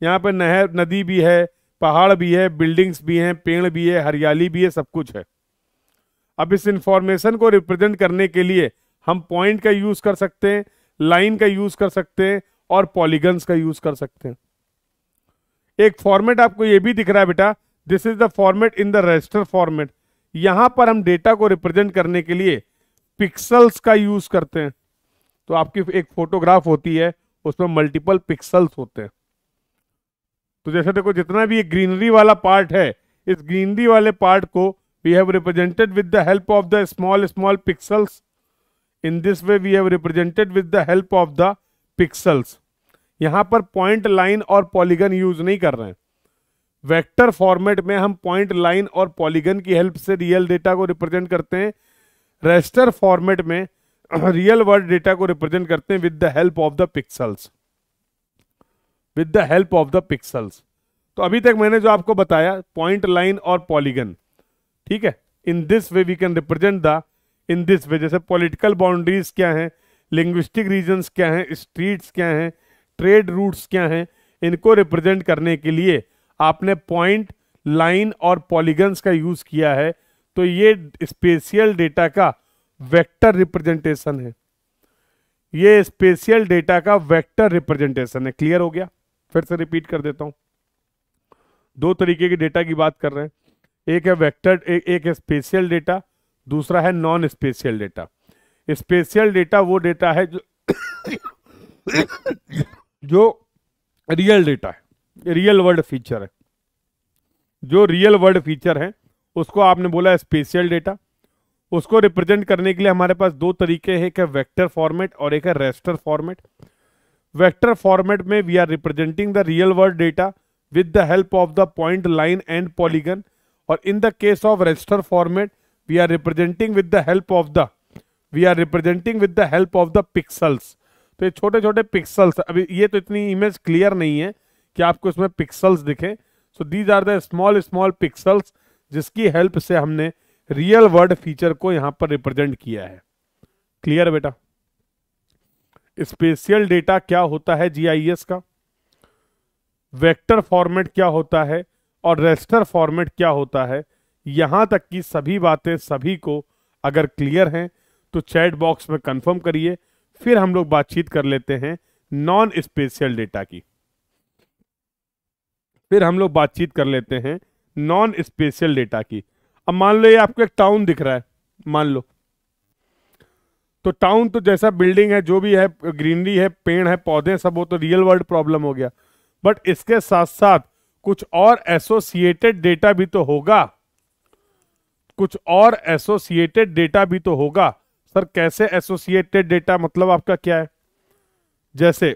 यहाँ पे नहर नदी भी है पहाड़ भी है बिल्डिंग्स भी हैं पेड़ भी है हरियाली भी है सब कुछ है अब इस इंफॉर्मेशन को रिप्रेजेंट करने के लिए हम पॉइंट का यूज कर सकते हैं लाइन का यूज कर सकते हैं और पॉलीगन्स का यूज कर सकते हैं एक फॉर्मेट आपको ये भी दिख रहा है बेटा this is the format in the register format यहां पर हम डेटा को रिप्रेजेंट करने के लिए पिक्सल्स का यूज करते हैं तो आपकी एक फोटोग्राफ होती है उसमें मल्टीपल पिक्सल्स होते हैं तो जैसे देखो जितना भी ये ग्रीनरी वाला पार्ट है इस ग्रीनरी वाले पार्ट को we have represented with the help of the small small pixels in this way we have represented with the help of the pixels यहाँ पर पॉइंट लाइन और पॉलीगन यूज नहीं कर रहे हैं वेक्टर फॉर्मेट में हम पॉइंट लाइन और पॉलीगन की हेल्प से रियल डेटा को रिप्रेजेंट करते हैं रेस्टर फॉर्मेट में रियल वर्ल्ड डेटा को रिप्रेजेंट करते हैं with the help of the pixels with the help of the pixels तो अभी तक मैंने जो आपको बताया पॉइंट लाइन और पॉलीगन ठीक है in this way we can represent the in this way जैसे पॉलिटिकल बाउंड्रीज क्या हैं लिंग्विस्टिक रीजन्स क्या हैं स्ट्रीट्स क्या हैं ट्रेड रूट्स क्या हैं इनको रिप्रेजेंट करने के लिए आपने पॉइंट लाइन और पॉलीगन्स का यूज़ किया है तो ये स्पेशियल डेटा का वेक्टर रिप्रेजेंटेशन है ये स्पेशियल डेटा का वेक्टर रिप्रेजेंटेशन है क्लियर हो गया फिर से रिपीट कर देता हूं दो तरीके के डेटा की बात कर रहे हैं एक है वेक्टर ए, एक है स्पेशियल डेटा दूसरा है non spatial data spatial data वो डेटा है जो जो रियल डेटा है रियल वर्ड फीचर है जो रियल वर्ड फीचर है उसको आपने बोला स्पेशियल डेटा उसको रिप्रेजेंट करने के लिए हमारे पास दो तरीके हैं एक है वेक्टर फॉर्मेट और एक है रेस्टर फॉर्मेट वेक्टर फॉर्मेट में we are representing the real world data with the help of the point line and polygon और in the case of register format we are representing with the help of the we are representing with the help of the pixels तो ये छोटे छोटे पिक्सल्स अभी ये तो इतनी इमेज क्लियर नहीं है कि आपको इसमें पिक्सल्स दिखे so these are the small small pixels जिसकी हेल्प से हमने रियल वर्ड फीचर को यहाँ पर रिप्रेजेंट किया है क्लियर बेटा स्पेशियल डेटा क्या होता है जीआईएस का वेक्टर फॉर्मेट क्या होता है और रेस्टर फॉर्मेट क्या होता है यहाँ तक की सभी बातें सभी को अगर क्लियर हैं तो चैट बॉक्स में कंफर्म करिए फिर हम लोग बातचीत कर लेते हैं नॉन स्पेशियल डेटा की फिर हम लोग बातचीत कर लेते हैं नॉन स्पेशियल डेटा की अब मान लो ये आपको एक टाउन दिख रहा है मान लो तो टाउन तो जैसा बिल्डिंग है जो भी है ग्रीनरी है पेड़ है पौधे सब वो तो रियल वर्ल्ड प्रॉब्लम हो गया बट इसके साथ साथ कुछ और एसोसिएटेड डेटा भी तो होगा कुछ और एसोसिएटेड डेटा भी तो होगा सर कैसे एसोसिएटेड डेटा मतलब आपका क्या है जैसे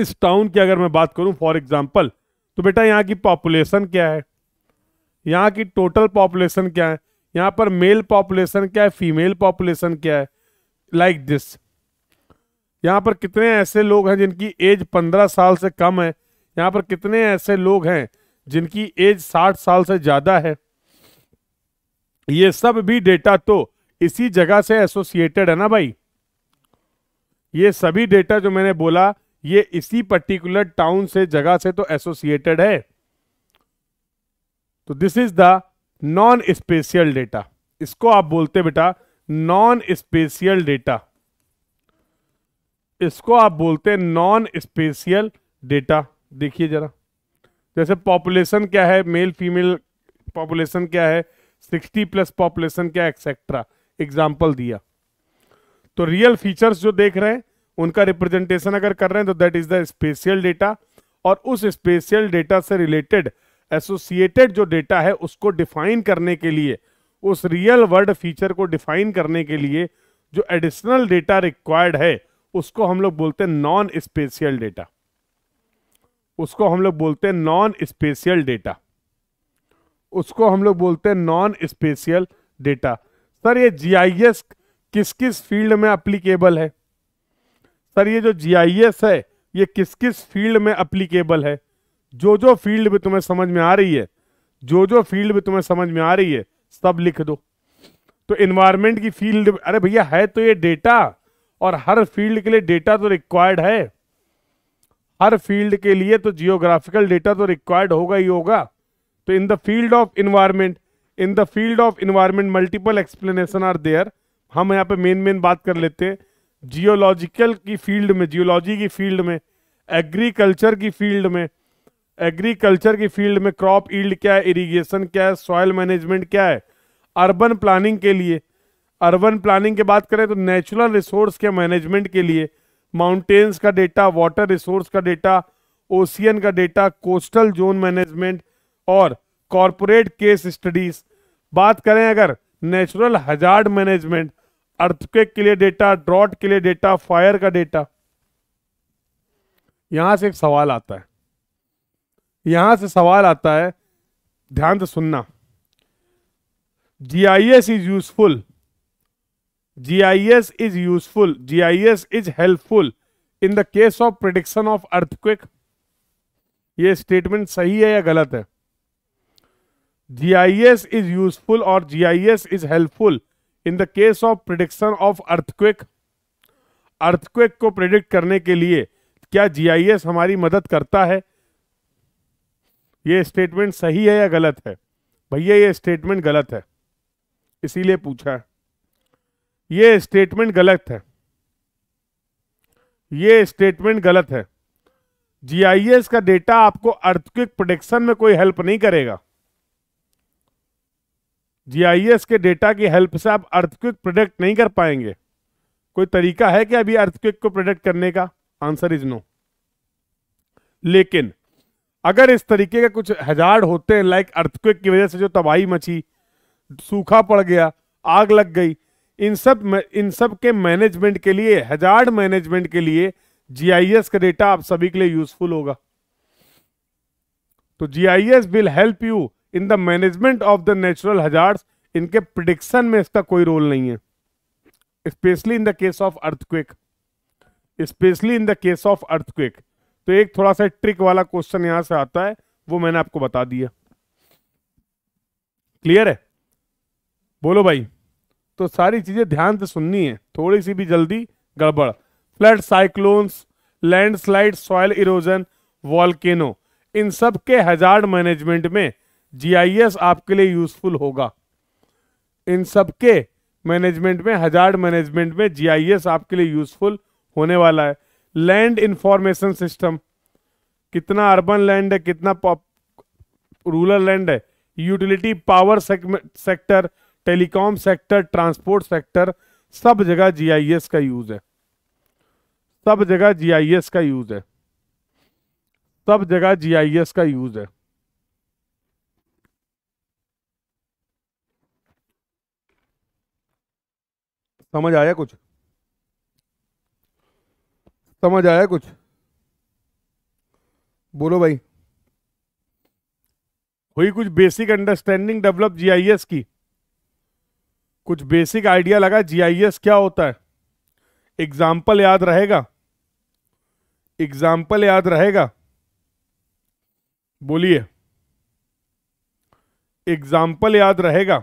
इस टाउन की अगर मैं बात करूं फॉर एग्जांपल तो बेटा यहाँ की पॉपुलेशन क्या है यहाँ की टोटल पॉपुलेशन क्या है यहाँ पर मेल पॉपुलेशन क्या है फीमेल पॉपुलेशन क्या है लाइक दिस यहाँ पर कितने ऐसे लोग हैं जिनकी एज पंद्रह साल से कम है यहाँ पर कितने ऐसे लोग हैं जिनकी एज साठ साल से ज़्यादा है ये सब भी डेटा तो इसी जगह से एसोसिएटेड है ना भाई ये सभी डेटा जो मैंने बोला ये इसी पर्टिकुलर टाउन से जगह से तो एसोसिएटेड है तो this is the non spatial data इसको आप बोलते बेटा नॉन स्पेशियल डेटा इसको आप बोलते हैं नॉन स्पेशियल डेटा देखिए जरा जैसे पॉपुलेशन क्या है मेल फीमेल पॉपुलेशन क्या है 60 प्लस पॉपुलेशन क्या एक्सेट्रा एग्जाम्पल दिया तो रियल फीचर्स जो देख रहे हैं उनका रिप्रेजेंटेशन अगर कर रहे हैं तो that is the spatial data और उस स्पेशियल डेटा से रिलेटेड एसोसिएटेड जो डेटा है उसको डिफाइन करने के लिए उस रियल वर्ड फीचर को डिफाइन करने के लिए जो एडिशनल डेटा रिक्वायर्ड है उसको हम लोग बोलते हैं नॉन स्पेशियल डेटा उसको हम लोग बोलते हैं नॉन स्पेशियल डेटा उसको हम लोग बोलते हैं नॉन स्पेशियल डेटा सर ये जीआईएस किस किस फील्ड में अप्लीकेबल है सर ये जो जीआईएस है ये किस किस फील्ड में अप्लीकेबल है जो जो फील्ड भी तुम्हें समझ में आ रही है जो जो फील्ड भी तुम्हें समझ में आ रही है सब लिख दो तो इन्वायरमेंट की फील्ड अरे भैया है तो ये डेटा और हर फील्ड के लिए डेटा तो रिक्वायर्ड है हर फील्ड के लिए तो जियोग्राफिकल डेटा तो रिक्वायर्ड होगा ही होगा तो in the field of environment in the field of environment multiple explanation are there हम यहाँ पे मेन मेन बात कर लेते हैं जियोलॉजिकल की फील्ड में जियोलॉजी की फील्ड में एग्रीकल्चर की फील्ड में एग्रीकल्चर की फील्ड में क्रॉप ईल्ड क्या है इरीगेशन क्या है सॉयल मैनेजमेंट क्या है अर्बन प्लानिंग के लिए अर्बन प्लानिंग की बात करें तो नेचुरल रिसोर्स के मैनेजमेंट के लिए माउंटेन्स का डेटा वाटर रिसोर्स का डेटा ओशियन का डेटा कोस्टल जोन मैनेजमेंट और कॉरपोरेट केस स्टडीज बात करें अगर नेचुरल हजार्ड मैनेजमेंट अर्थक्वेक के लिए डेटा ड्रॉट के लिए डेटा फायर का डेटा यहां से एक सवाल आता है यहां से सवाल आता है ध्यान से सुनना G I S is useful G I S is useful G I S is helpful in the case of prediction of earthquake ये स्टेटमेंट सही है या गलत है G I S is useful और G I S is helpful in the case of prediction of earthquake earthquake को प्रिडिक्ट करने के लिए क्या जी आई एस हमारी मदद करता है ये स्टेटमेंट सही है या गलत है भैया ये स्टेटमेंट गलत है इसीलिए पूछा ये स्टेटमेंट गलत है ये स्टेटमेंट गलत है जीआईएस का डेटा आपको अर्थक्विक प्रोडिक्शन में कोई हेल्प नहीं करेगा जीआईएस के डेटा की हेल्प से आप अर्थक्विक प्रोडक्ट नहीं कर पाएंगे कोई तरीका है क्या अभी अर्थक्विक को प्रोडक्ट करने का आंसर इज नो लेकिन अगर इस तरीके का कुछ हजार होते हैं लाइक अर्थक्वेक की वजह से जो तबाही मची सूखा पड़ गया आग लग गई इन सब इन सब के मैनेजमेंट के लिए हजार मैनेजमेंट के लिए जीआईएस का डेटा आप सभी के लिए यूजफुल होगा तो GIS will help you in the management of the natural hazards इनके प्रिडिक्शन में इसका कोई रोल नहीं है specially in the case of earthquake specially in the case of earthquake तो एक थोड़ा सा ट्रिक वाला क्वेश्चन यहां से आता है वो मैंने आपको बता दिया क्लियर है बोलो भाई तो सारी चीजें ध्यान से सुननी है थोड़ी सी भी जल्दी गड़बड़ flood cyclones landslide soil erosion volcano इन सब के हजार मैनेजमेंट में जीआईएस आपके लिए यूजफुल होगा इन सब के मैनेजमेंट में हजार मैनेजमेंट में जीआईएस आपके लिए यूजफुल होने वाला है लैंड इंफॉर्मेशन सिस्टम कितना अर्बन लैंड है कितना रूरल लैंड है utility power sector telecom sector transport sector सब जगह जीआईएस का यूज है सब जगह जीआईएस का यूज है सब जगह जीआईएस का यूज है समझ आया कुछ समझ आया कुछ बोलो भाई हुई कुछ बेसिक अंडरस्टैंडिंग डेवलप जीआईएस की कुछ बेसिक आइडिया लगा जीआईएस क्या होता है एग्जाम्पल याद रहेगा एग्जाम्पल याद रहेगा बोलिए एग्जाम्पल याद रहेगा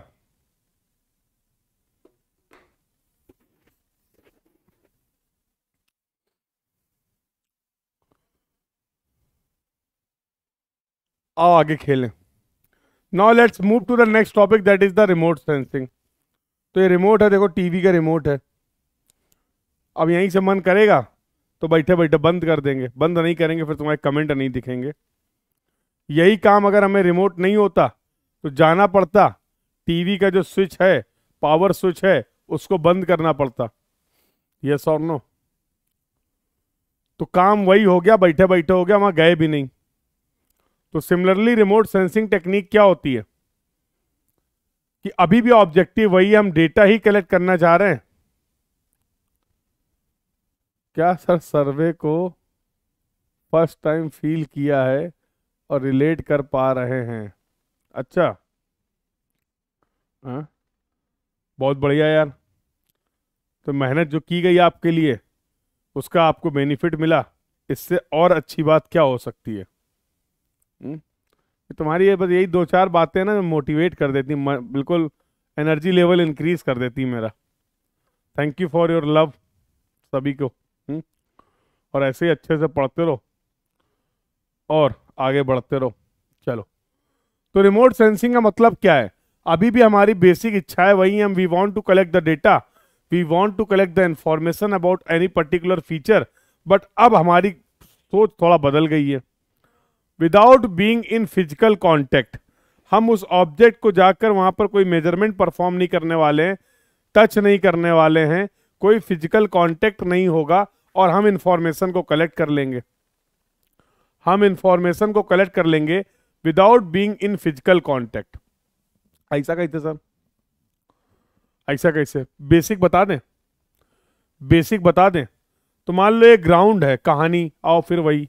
आओ आगे खेलें now let's move to the next topic that is the remote sensing तो ये रिमोट है देखो टीवी का रिमोट है अब यहीं से मन करेगा तो बैठे बैठे बंद कर देंगे बंद नहीं करेंगे फिर तुम्हारे कमेंट नहीं दिखेंगे यही काम अगर हमें रिमोट नहीं होता तो जाना पड़ता टीवी का जो स्विच है पावर स्विच है उसको बंद करना पड़ता यस और नो तो काम वही हो गया बैठे बैठे हो गया वहां गए भी नहीं तो सिमिलरली रिमोट सेंसिंग टेक्निक क्या होती है कि अभी भी ऑब्जेक्टिव वही हम डेटा ही कलेक्ट करना चाह रहे हैं क्या सर सर्वे को फर्स्ट टाइम फील किया है और रिलेट कर पा रहे हैं अच्छा हाँ बहुत बढ़िया यार तो मेहनत जो की गई आपके लिए उसका आपको बेनिफिट मिला इससे और अच्छी बात क्या हो सकती है हम्म? तुम्हारी ये बस यही दो चार बातें ना मोटिवेट कर देती बिल्कुल एनर्जी लेवल इंक्रीज कर देती मेरा thank you for your love सभी को हुँ? हम्म? और ऐसे ही अच्छे से पढ़ते रहो और आगे बढ़ते रहो चलो तो रिमोट सेंसिंग का मतलब क्या है अभी भी हमारी बेसिक इच्छा है वही हम we want to collect the data we want to collect the information about any particular feature but अब हमारी सोच थोड़ा बदल गई है without being in physical contact हम उस ऑब्जेक्ट को जाकर वहां पर कोई मेजरमेंट परफॉर्म नहीं करने वाले हैं टच नहीं करने वाले हैं कोई फिजिकल कांटेक्ट नहीं होगा और हम इंफॉर्मेशन को कलेक्ट कर लेंगे हम इंफॉर्मेशन को कलेक्ट कर लेंगे without being in physical contact ऐसा कैसे सर ऐसा कैसे बेसिक बता दें बेसिक बता दें तो मान लो ये ग्राउंड है कहानी आओ फिर वही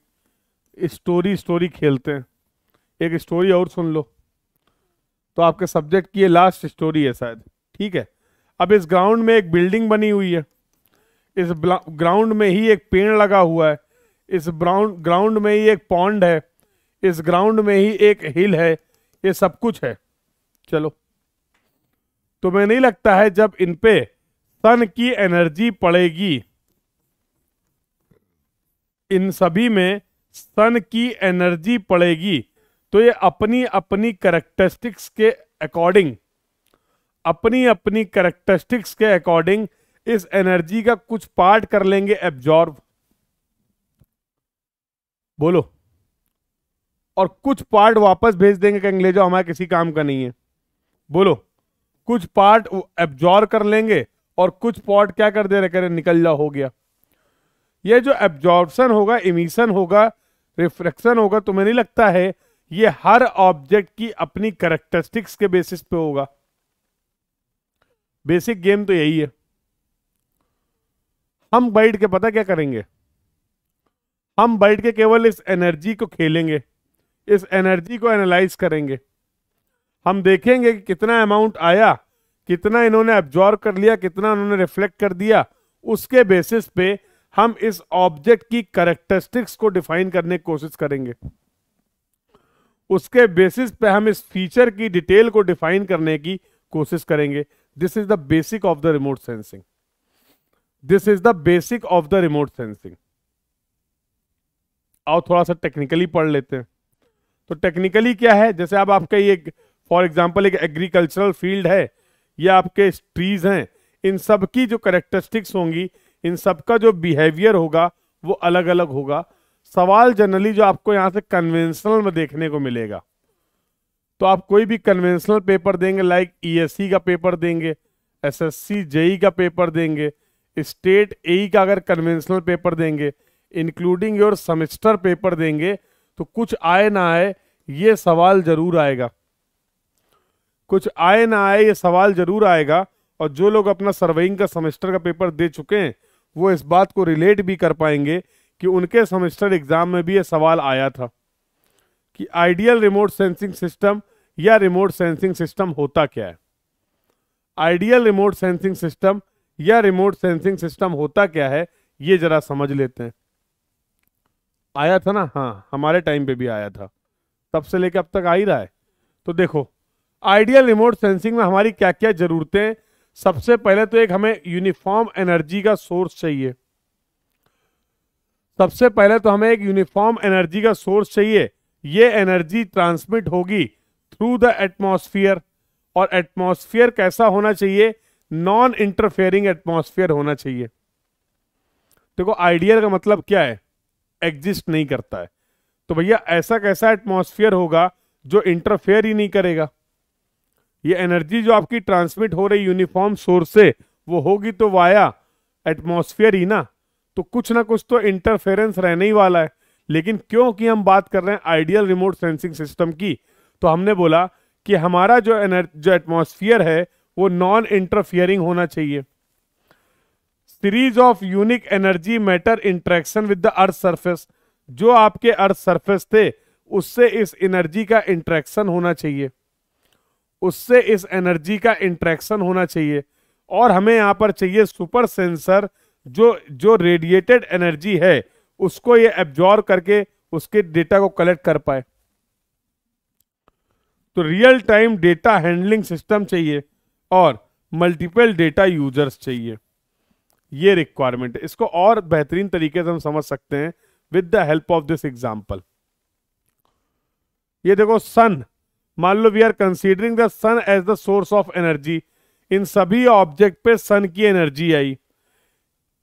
स्टोरी स्टोरी खेलते हैं एक स्टोरी और सुन लो तो आपके सब्जेक्ट की ये लास्ट स्टोरी है शायद ठीक है अब इस ग्राउंड में एक बिल्डिंग बनी हुई है इस ग्राउंड में ही एक पेड़ लगा हुआ है इस ब्राउंड ग्राउंड में ही एक पॉन्ड है इस ग्राउंड में ही एक हिल है ये सब कुछ है चलो तो मैं नहीं लगता है जब इन पे सन की एनर्जी पड़ेगी इन सभी में सन की एनर्जी पड़ेगी तो ये अपनी अपनी करेक्टरिस्टिक्स के अकॉर्डिंग अपनी अपनी करेक्टरिस्टिक्स के अकॉर्डिंग इस एनर्जी का कुछ पार्ट कर लेंगे एब्जॉर्ब बोलो और कुछ पार्ट वापस भेज देंगे कहेंगे ले जाओ हमारे किसी काम का नहीं है बोलो कुछ पार्ट एब्जॉर्ब कर लेंगे और कुछ पार्ट क्या कर दे रहे करें निकल जाओ हो गया ये जो एब्जॉर्बन होगा इमिशन होगा रिफ्लेक्शन होगा तुम्हें तो नहीं लगता है ये हर ऑब्जेक्ट की अपनी करेक्टरिस्टिक्स के बेसिस पे होगा बेसिक गेम तो यही है हम बैठ के पता क्या करेंगे हम बैठ के केवल इस एनर्जी को खेलेंगे इस एनर्जी को एनालाइज करेंगे हम देखेंगे कि कितना अमाउंट आया कितना इन्होंने एब्जॉर्व कर लिया कितना इन्होंने रिफ्लेक्ट कर दिया उसके बेसिस पे हम इस ऑब्जेक्ट की करेक्टरिस्टिक्स को डिफाइन करने की कोशिश करेंगे उसके बेसिस पे हम इस फीचर की डिटेल को डिफाइन करने की कोशिश करेंगे this is the basic of the remote sensing this is the basic of the remote sensing आओ थोड़ा सा टेक्निकली पढ़ लेते हैं तो टेक्निकली क्या है जैसे आप आपका ये फॉर एग्जाम्पल एक एग्रीकल्चरल फील्ड है या आपके ट्रीज हैं इन सब की जो करेक्टरिस्टिक्स होंगी इन सबका जो बिहेवियर होगा वो अलग अलग होगा सवाल जनरली जो आपको यहाँ से कन्वेंशनल में देखने को मिलेगा तो आप कोई भी कन्वेंशनल पेपर देंगे लाइक ईएससी e का पेपर देंगे एसएससी जेई e का पेपर देंगे स्टेट ए e का अगर कन्वेंशनल पेपर देंगे इंक्लूडिंग योर सेमेस्टर पेपर देंगे तो कुछ आए ना आए ये सवाल जरूर आएगा कुछ आए ना आए ये सवाल जरूर आएगा और जो लोग अपना सर्वेइंग का सेमेस्टर का पेपर दे चुके हैं वो इस बात को रिलेट भी कर पाएंगे कि उनके सेमेस्टर एग्ज़ाम में भी ये सवाल आया था कि आइडियल रिमोट सेंसिंग सिस्टम या रिमोट सेंसिंग सिस्टम होता क्या है आइडियल रिमोट सेंसिंग सिस्टम या रिमोट सेंसिंग सिस्टम होता क्या है ये जरा समझ लेते हैं आया था ना हाँ हमारे टाइम पे भी आया था तब से लेकर अब तक आ ही रहा है तो देखो आइडियल रिमोट सेंसिंग में हमारी क्या क्या ज़रूरतें सबसे पहले तो एक हमें यूनिफॉर्म एनर्जी का सोर्स चाहिए सबसे पहले तो हमें एक यूनिफॉर्म एनर्जी का सोर्स चाहिए ये एनर्जी ट्रांसमिट होगी थ्रू द एटमॉस्फेयर और एटमॉस्फेयर कैसा होना चाहिए नॉन इंटरफेयरिंग एटमॉस्फेयर होना चाहिए देखो आइडियल का मतलब क्या है एग्जिस्ट नहीं करता है तो भैया ऐसा कैसा एटमॉस्फेयर होगा जो इंटरफेयर ही नहीं करेगा ये एनर्जी जो आपकी ट्रांसमिट हो रही यूनिफॉर्म सोर्स से वो होगी तो वाया एटमोसफियर ही ना तो कुछ ना कुछ तो इंटरफेरेंस रहने ही वाला है लेकिन क्योंकि हम बात कर रहे हैं आइडियल रिमोट सेंसिंग सिस्टम की तो हमने बोला कि हमारा जो एनर्जी जो एटमोसफियर है वो नॉन इंटरफियरिंग होना चाहिए series of unique energy matter interaction with the earth surface जो आपके अर्थ सर्फेस थे उससे इस एनर्जी का इंट्रैक्शन होना चाहिए उससे इस एनर्जी का इंट्रैक्शन होना चाहिए और हमें यहाँ पर चाहिए सुपर सेंसर जो जो रेडिएटेड एनर्जी है उसको ये एब्जॉर्व करके उसके डेटा को कलेक्ट कर पाए तो real time data handling system चाहिए और मल्टीपल डेटा यूजर्स चाहिए ये रिक्वायरमेंट है इसको और बेहतरीन तरीके से हम समझ सकते हैं with the help of this example ये देखो सन मान लो we are considering the sun as the source of energy इन सभी ऑब्जेक्ट पे सन की एनर्जी आई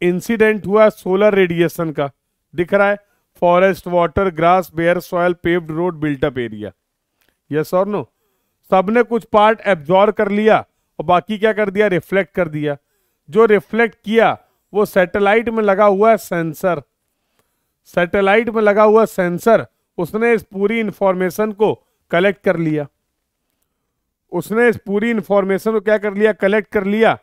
इंसिडेंट हुआ सोलर रेडिएशन का दिख रहा है forest water grass bare soil paved road built up area yes और नो सबने कुछ पार्ट एब्जॉर्व कर लिया और बाकी क्या कर दिया रिफ्लेक्ट कर दिया जो रिफ्लेक्ट किया वो सैटेलाइट में लगा हुआ है सेंसर सैटेलाइट में लगा हुआ सेंसर उसने इस पूरी इंफॉर्मेशन को कलेक्ट कर लिया उसने इस पूरी इंफॉर्मेशन को क्या कर लिया कलेक्ट कर लिया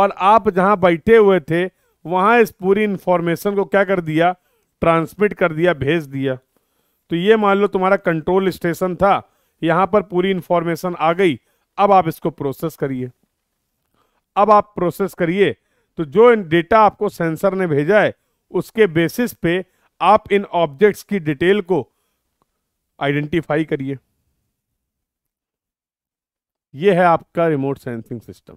और आप जहां बैठे हुए थे वहां इस पूरी इंफॉर्मेशन को क्या कर दिया ट्रांसमिट कर दिया भेज दिया तो ये मान लो तुम्हारा कंट्रोल स्टेशन था यहां पर पूरी इंफॉर्मेशन आ गई अब आप इसको प्रोसेस करिए अब आप प्रोसेस करिए तो जो डेटा आपको सेंसर ने भेजा है उसके बेसिस पे आप इन ऑब्जेक्ट्स की डिटेल को आइडेंटिफाई करिए ये है आपका रिमोट सेंसिंग सिस्टम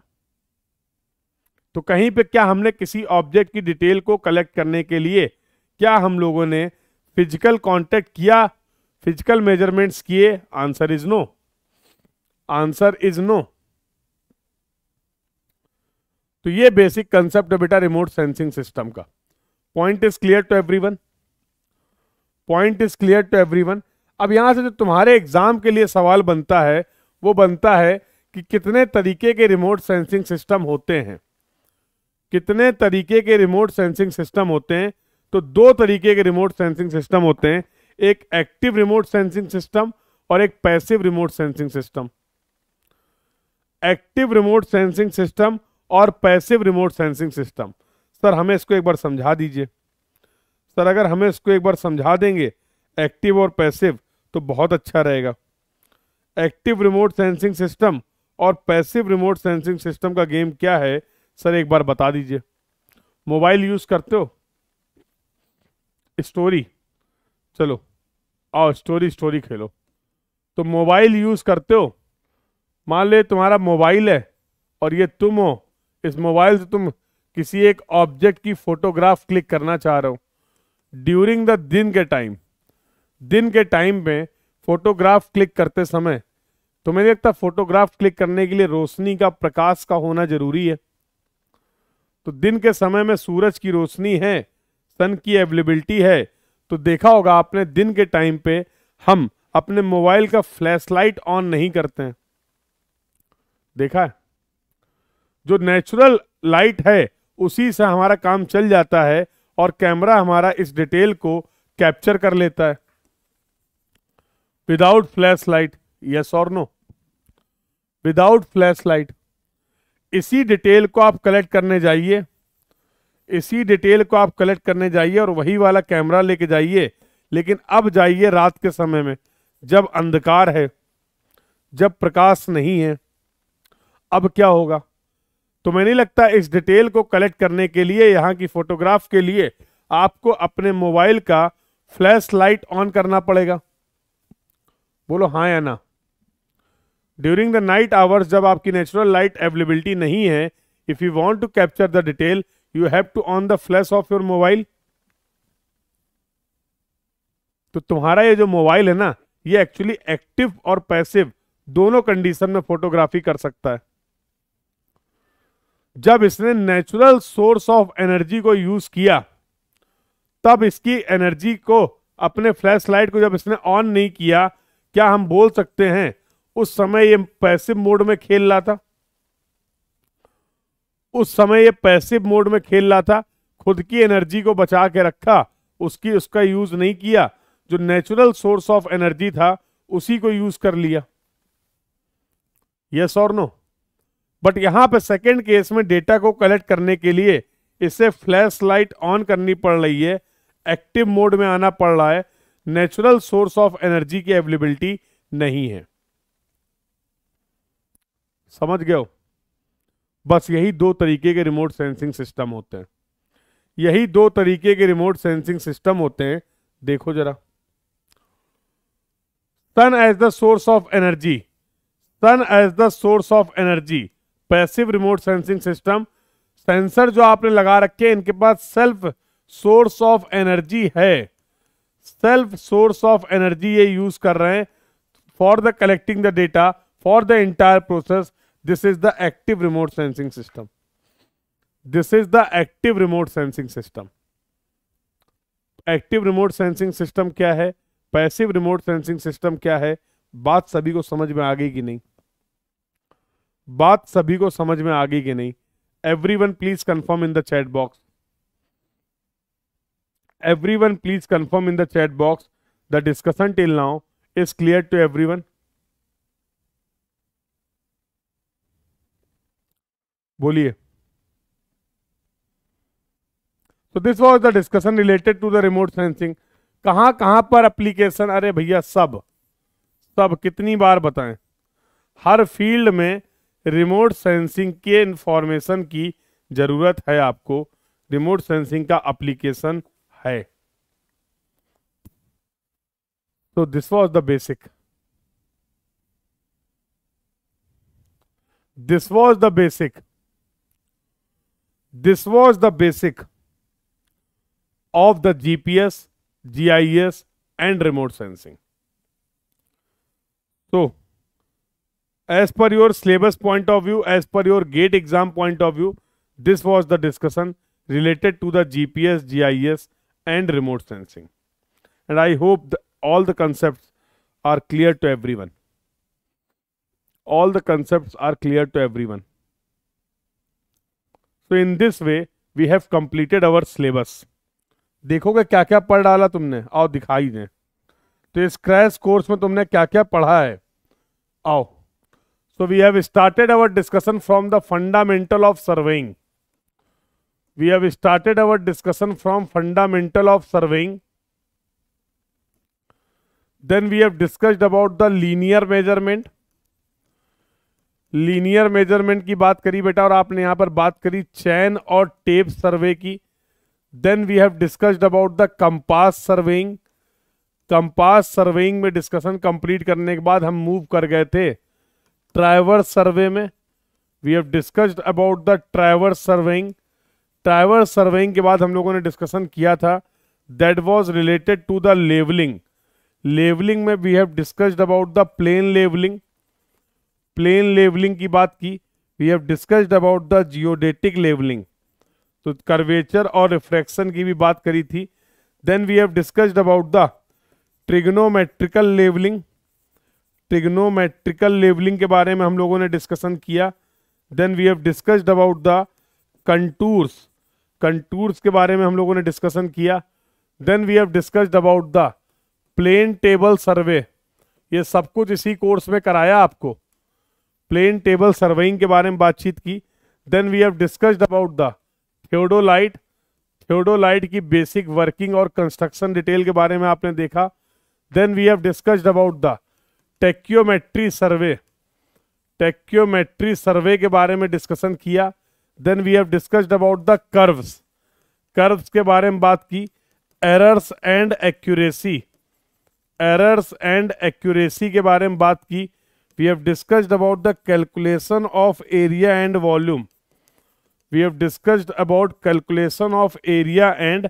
तो कहीं पे क्या हमने किसी ऑब्जेक्ट की डिटेल को कलेक्ट करने के लिए क्या हम लोगों ने फिजिकल कांटेक्ट किया फिजिकल मेजरमेंट्स किए answer is no answer is no तो ये बेसिक कंसेप्ट है बेटा रिमोट सेंसिंग सिस्टम का point is clear to everyone point is clear to everyone अब यहां से जो तुम्हारे एग्जाम के लिए सवाल बनता है वो बनता है कि कितने तरीके के रिमोट सेंसिंग सिस्टम होते हैं कितने तरीके के रिमोट सेंसिंग सिस्टम होते हैं तो दो तरीके के रिमोट सेंसिंग सिस्टम होते हैं एक एक्टिव रिमोट सेंसिंग सिस्टम और एक passive remote sensing system active remote sensing system और passive remote sensing system sir हमें इसको एक बार समझा दीजिए सर अगर हमें इसको एक बार समझा देंगे एक्टिव और पैसिव तो बहुत अच्छा रहेगा एक्टिव रिमोट सेंसिंग सिस्टम और पैसिव रिमोट सेंसिंग सिस्टम का गेम क्या है सर एक बार बता दीजिए मोबाइल यूज करते हो स्टोरी चलो आओ स्टोरी स्टोरी खेलो तो मोबाइल यूज करते हो मान ले तुम्हारा मोबाइल है और ये तुम हो इस मोबाइल से तुम किसी एक ऑब्जेक्ट की फोटोग्राफ क्लिक करना चाह रहे हो ड्यूरिंग द दिन के टाइम दिन के टाइम में फोटोग्राफ क्लिक करते समय तो मुझे लगता फोटोग्राफ क्लिक करने के लिए रोशनी का प्रकाश का होना जरूरी है तो दिन के समय में सूरज की रोशनी है सन की अवेलेबिलिटी है तो देखा होगा आपने दिन के टाइम पे हम अपने मोबाइल का फ्लैशलाइट ऑन नहीं करते हैं देखा है जो नेचुरल लाइट है उसी से हमारा काम चल जाता है और कैमरा हमारा इस डिटेल को कैप्चर कर लेता है without flashlight yes or no without light इसी डिटेल को आप कलेक्ट करने जाइए इसी डिटेल को आप कलेक्ट करने जाइए और वही वाला कैमरा लेके जाइए लेकिन अब जाइए रात के समय में जब अंधकार है जब प्रकाश नहीं है अब क्या होगा तो मैं नहीं लगता इस डिटेल को कलेक्ट करने के लिए यहाँ की फोटोग्राफ के लिए आपको अपने मोबाइल का फ्लैश लाइट ऑन करना पड़ेगा बोलो हाँ या ना ड्यूरिंग द नाइट आवर्स जब आपकी नेचुरल लाइट अवेलेबिलिटी नहीं है if you want to capture the detail you have to on the flash of your mobile तो तुम्हारा ये जो मोबाइल है ना ये एक्चुअली एक्टिव और पैसिव दोनों कंडीशन में फोटोग्राफी कर सकता है जब इसने नेचुरल सोर्स ऑफ एनर्जी को यूज किया तब इसकी एनर्जी को अपने फ्लैश लाइट को जब इसने ऑन नहीं किया क्या हम बोल सकते हैं उस समय ये पैसिव मोड में खेल रहा था उस समय ये पैसिव मोड में खेल रहा था खुद की एनर्जी को बचा के रखा उसकी उसका यूज नहीं किया जो नेचुरल सोर्स ऑफ एनर्जी था उसी को यूज कर लिया यस और नो बट यहां पे सेकंड केस में डेटा को कलेक्ट करने के लिए इसे फ्लैश लाइट ऑन करनी पड़ रही है एक्टिव मोड में आना पड़ रहा है नेचुरल सोर्स ऑफ एनर्जी की अवेलेबिलिटी नहीं है समझ गए हो बस यही दो तरीके के रिमोट सेंसिंग सिस्टम होते हैं यही दो तरीके के रिमोट सेंसिंग सिस्टम होते हैं देखो जरा sun as the source of energy sun as the source of energy passive remote sensing system sensor जो आपने लगा रखे हैं इनके पास सेल्फ सोर्स ऑफ एनर्जी है सेल्फ सोर्स ऑफ एनर्जी ये यूज कर रहे हैं for the collecting the data for the entire process this is the active remote sensing system this is the active remote sensing system active remote sensing system क्या है पैसिव रिमोट सेंसिंग सिस्टम क्या है बात सभी को समझ में आ गई कि नहीं बात सभी को समझ में आ गई कि नहीं everyone please confirm in the chat box everyone please confirm in the chat box the discussion till now is clear to everyone boliye so this was the discussion related to the remote sensing कहां कहां पर एप्लीकेशन अरे भैया सब सब कितनी बार बताएं हर फील्ड में रिमोट सेंसिंग के इंफॉर्मेशन की ज़रूरत है आपको रिमोट सेंसिंग का application Hi. So this was the basic. This was the basic. This was the basic of the GPS, GIS and remote sensing. So, as per your syllabus point of view, as per your gate exam point of view, this was the discussion related to the GPS, GIS and remote sensing. And I hope the, all the concepts are clear to everyone. All the concepts are clear to everyone. So in this way, we have completed our syllabus. देखोगे क्या क्या पढ़ डाला तुमने आओ दिखाई दें तो इस क्रैश कोर्स में तुमने क्या क्या पढ़ा है आओ so we have started our discussion from the fundamental of surveying we have started our discussion from fundamental of surveying then we have discussed about the linear measurement linear measurement की बात करी बेटा और आपने यहां पर बात करी चैन और टेप सर्वे की then we have discussed about the compass surveying compass surveying में डिस्कशन कंप्लीट करने के बाद हम मूव कर गए थे ट्राइवर सर्वे में we have discussed about the traverse surveying traverse surveying के बाद हम लोगों ने डिस्कशन किया था that was related to the levelling levelling में we have discussed about the plane levelling plane levelling की बात की we have discussed about the geodetic levelling तो कर्वेचर और रिफ्रैक्शन की भी बात करी थी then we have discussed about the trigonometrical levelling trigonometrical levelling के बारे में हम लोगों ने डिस्कशन किया then we have discussed about the contours contours के बारे में हम लोगों ने डिस्कशन किया then we have discussed about the plane table survey ये सब कुछ इसी कोर्स में कराया आपको प्लेन टेबल सर्वेइंग के बारे में बातचीत की then we have discussed about the theodolite theodolite की बेसिक वर्किंग और कंस्ट्रक्शन डिटेल के बारे में आपने देखा then we have discussed about the tacheometry survey tacheometry survey के बारे में डिस्कशन किया then we have discussed about the curves curves के बारे में बात की errors and accuracy errors and accuracy के बारे में बात की we have discussed about the calculation of area and volume we have discussed about calculation of area and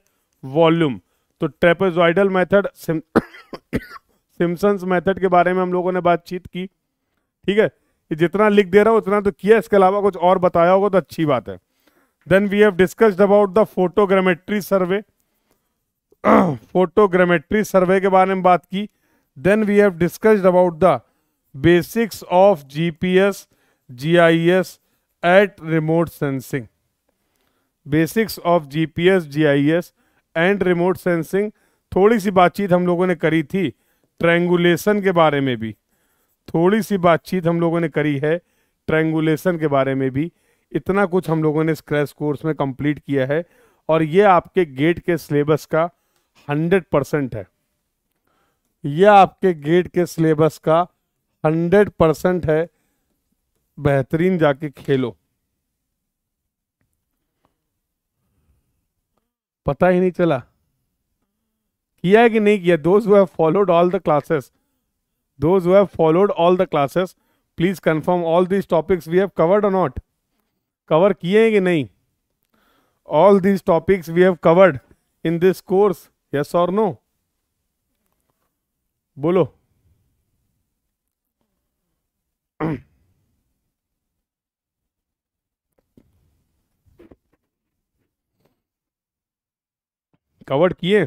volume तो ट्रेपेजॉइडल मेथड सिम्पसन्स मेथड के बारे में हम लोगों ने बातचीत की ठीक है जितना लिख दे रहा हूँ उतना तो किया इसके अलावा कुछ और बताया होगा तो अच्छी बात है then we have discussed about the photogrammetry survey photogrammetry survey के बारे में बात की then we have discussed about the basics of GPS GIS at remote sensing basics of GPS GIS and remote sensing थोड़ी सी बातचीत हम लोगों ने करी थी ट्रैंगुलेशन के बारे में भी थोड़ी सी बातचीत हम लोगों ने करी है ट्रैंगुलेशन के बारे में भी इतना कुछ हम लोगों ने इस क्रैश कोर्स में कंप्लीट किया है और ये आपके गेट के सिलेबस का हंड्रेड परसेंट है यह आपके गेट के सिलेबस का हंड्रेड परसेंट है बेहतरीन जाके खेलो पता ही नहीं चला किया है कि नहीं किया दोस्त followed all the classes those who have followed all the classes please confirm all these topics we have covered or not cover kiye hain ki nahi all these topics we have covered in this course yes or no bolo covered किए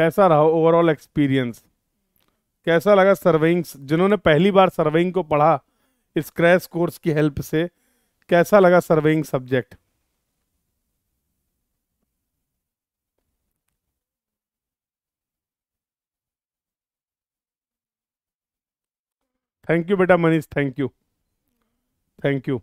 कैसा रहा ओवरऑल एक्सपीरियंस कैसा लगा सर्वेइंग जिन्होंने पहली बार सर्वेइंग को पढ़ा इस क्रैश कोर्स की हेल्प से कैसा लगा सर्वेइंग सब्जेक्ट थैंक यू बेटा Manish thank you thank you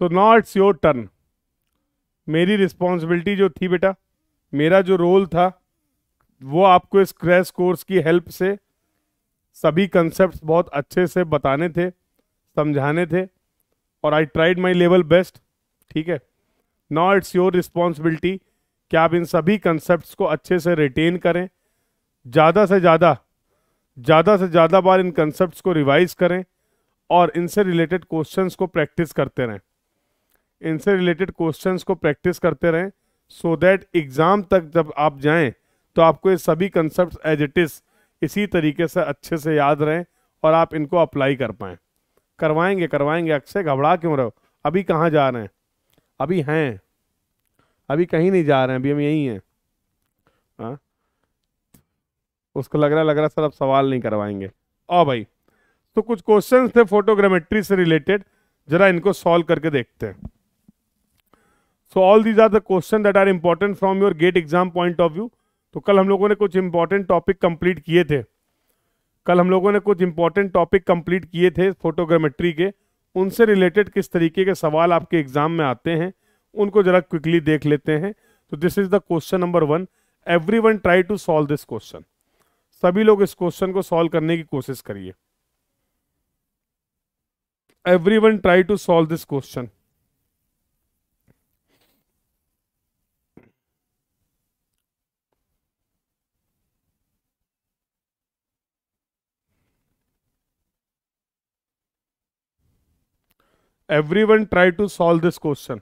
तो नाउ इट्स योर टर्न मेरी रिस्पॉन्सिबिलिटी जो थी बेटा मेरा जो रोल था वो आपको इस क्रैश कोर्स की हेल्प से सभी कंसेप्ट बहुत अच्छे से बताने थे समझाने थे और I tried my level best ठीक है नाउ इट्स योर रिस्पॉन्सिबिलिटी कि आप इन सभी कंसेप्ट को अच्छे से रिटेन करें ज़्यादा से ज़्यादा ज़्यादा से ज़्यादा बार इन कंसेप्ट को रिवाइज करें और इनसे रिलेटेड क्वेश्चंस को प्रैक्टिस करते रहें इनसे रिलेटेड क्वेश्चंस को प्रैक्टिस करते रहें सो दैट एग्ज़ाम तक जब आप जाएं तो आपको ये सभी कंसेप्ट एज इट इज़ इसी तरीके से अच्छे से याद रहें और आप इनको अप्लाई कर पाएँ करवाएंगे करवाएंगे अक्सर घबरा क्यों रहे हो अभी कहाँ जा रहे हैं अभी हैं अभी कहीं नहीं जा रहे हैं अभी हम यहीं हैं हाँ उसको लग रहा लग रहा सर अब सवाल नहीं करवाएंगे ओ भाई तो कुछ क्वेश्चंस थे फोटोग्रामेट्री से रिलेटेड जरा इनको सॉल्व करके देखते हैं so all these are the question that are important from your GATE exam point of view तो कल हम लोगों ने कुछ इंपॉर्टेंट टॉपिक कंप्लीट किए थे कल हम लोगों ने कुछ इंपॉर्टेंट टॉपिक कंप्लीट किए थे फोटोग्रामेट्री के उनसे रिलेटेड किस तरीके के सवाल आपके एग्जाम में आते हैं उनको जरा क्विकली देख लेते हैं तो this is the question number one everyone try to solve this question सभी लोग इस क्वेश्चन को सॉल्व करने की कोशिश करिए everyone try to solve this question everyone try to solve this question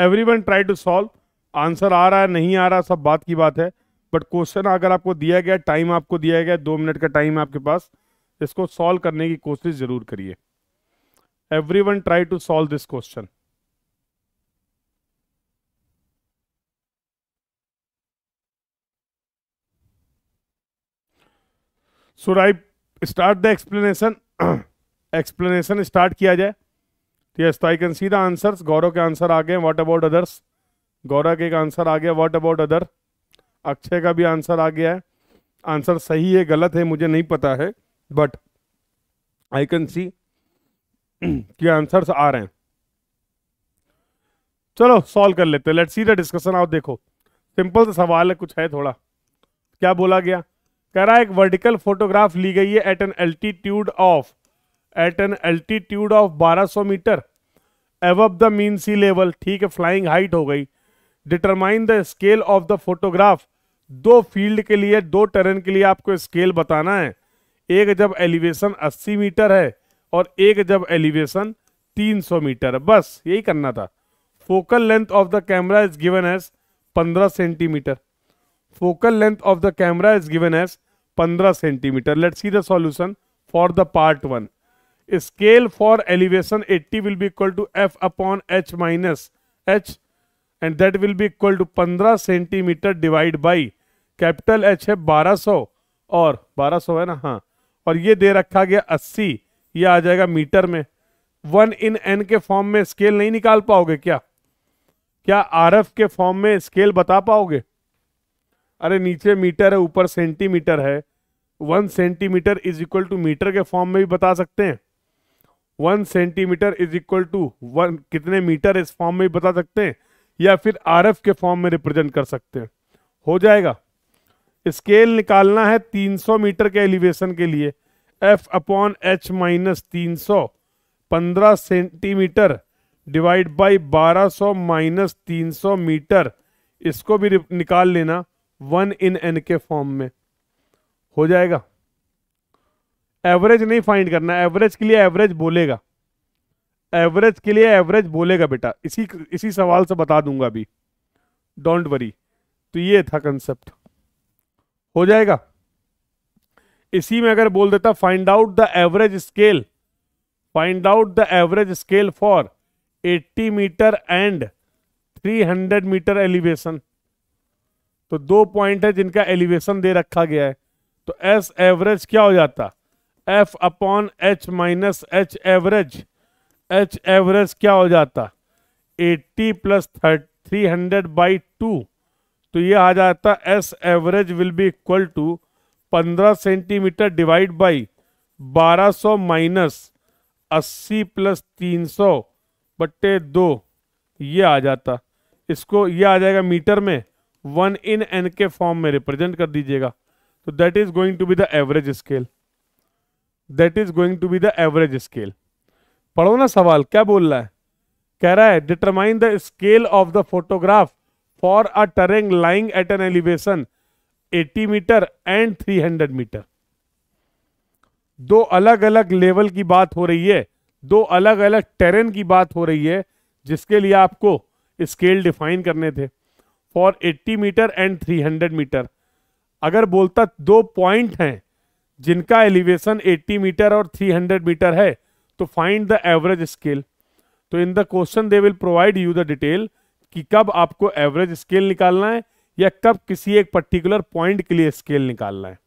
everyone try to solve answer आ रहा है नहीं आ रहा सब बात की बात है बट क्वेश्चन अगर आपको दिया गया टाइम आपको दिया गया दो मिनट का टाइम आपके पास इसको सॉल्व करने की कोशिश जरूर करिए everyone try to solve this question so right start the explanation explanation start किया जाए यस तो I can see the answers Gaurav के आंसर आ गए what अबाउट अदर्स गौरव के ek answer aa gaya what about other Akshay का भी आंसर आ गया है आंसर सही है गलत है मुझे नहीं पता है बट आई कैन सी कि आंसर्स आ रहे हैं चलो सॉल्व कर लेते लेट सी द डिस्कशन आओ देखो सिंपल सा सवाल है कुछ है थोड़ा क्या बोला गया कह रहा है एक वर्टिकल फोटोग्राफ ली गई है at an altitude of at an altitude of 1200 metre above the mean sea level ठीक है फ्लाइंग हाइट हो गई determine the scale of the photograph दो फील्ड के लिए दो टर्न के लिए आपको स्केल बताना है एक जब एलिवेशन 80 मीटर है और एक जब एलिवेशन 300 मीटर है बस यही करना था focal length of the camera is given as 15 centimetre focal length of the camera is given as 15 centimetre let's see the solution for the part one scale for elevation 80 will be equal to F upon H minus H and that will be equal to 15 centimetre divide by capital H है 1200 और 1200 है ना हाँ और ये दे रखा गया 80 ये आ जाएगा मीटर में वन इन एन के फॉर्म में स्केल नहीं निकाल पाओगे क्या क्या आर एफ के फॉर्म में स्केल बता पाओगे अरे नीचे मीटर है ऊपर सेंटीमीटर है one centimetre is equal to metre के फॉर्म में भी बता सकते हैं one centimetre is equal to one कितने मीटर इस फॉर्म में बता सकते हैं या फिर आर के फॉर्म में रिप्रेजेंट कर सकते हैं हो जाएगा स्केल निकालना है 300 मीटर के एलिवेशन के लिए एफ अपॉन एच माइनस तीन पंद्रह सेंटीमीटर डिवाइड बाई 1200 माइनस सौ मीटर इसको भी निकाल लेना वन इन एन के फॉर्म में हो जाएगा एवरेज नहीं फाइंड करना एवरेज के लिए एवरेज बोलेगा एवरेज के लिए एवरेज बोलेगा बेटा इसी इसी सवाल से बता दूंगा अभी डोंट वरी तो ये था कंसेप्ट हो जाएगा इसी में अगर बोल देता find out the average scale find out the average scale for 80 metre and 300 metre elevation तो दो पॉइंट है जिनका एलिवेशन दे रखा गया है तो एस एवरेज क्या हो जाता F upon H minus H average H average क्या हो जाता 80 plus three hundred by two तो ये आ जाता S average will be equal to 15 centimetre divide by 1200 minus 80 plus 300 बट्टे दो ये आ जाता इसको ये आ जाएगा मीटर में वन इन एन के फॉर्म में रिप्रेजेंट कर दीजिएगा तो that is going to be the average scale that is going to be the average scale पढ़ो ना सवाल क्या बोल रहा है कह रहा है determine the scale of the photograph for a terrain lying at an elevation 80 metre and 300 metre दो अलग अलग लेवल की बात हो रही है दो अलग अलग टेरेन की बात हो रही है जिसके लिए आपको स्केल डिफाइन करने थे फॉर 80 मीटर एंड 300 मीटर अगर बोलता दो पॉइंट हैं जिनका एलिवेशन 80 मीटर और 300 मीटर है तो फाइंड द एवरेज स्केल तो in the question they will provide you the detail कि कब आपको एवरेज स्केल निकालना है या कब किसी एक पर्टिकुलर पॉइंट के लिए स्केल निकालना है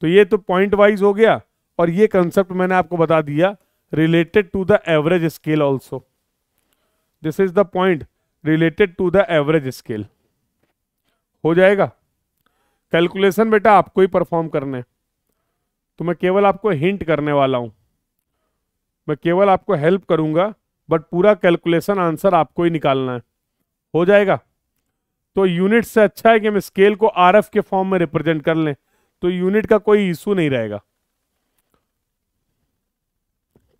तो ये तो पॉइंट वाइज हो गया और ये कंसेप्ट मैंने आपको बता दिया related to the average scale also this is the point related to the average scale हो जाएगा कैलकुलेशन बेटा आपको ही परफॉर्म करना है तो मैं केवल आपको हिंट करने वाला हूं मैं केवल आपको हेल्प करूंगा बट पूरा कैलकुलेशन आंसर आपको ही निकालना है हो जाएगा तो यूनिट से अच्छा है कि हम स्केल को आर के फॉर्म में रिप्रेजेंट कर लें तो यूनिट का कोई इशू नहीं रहेगा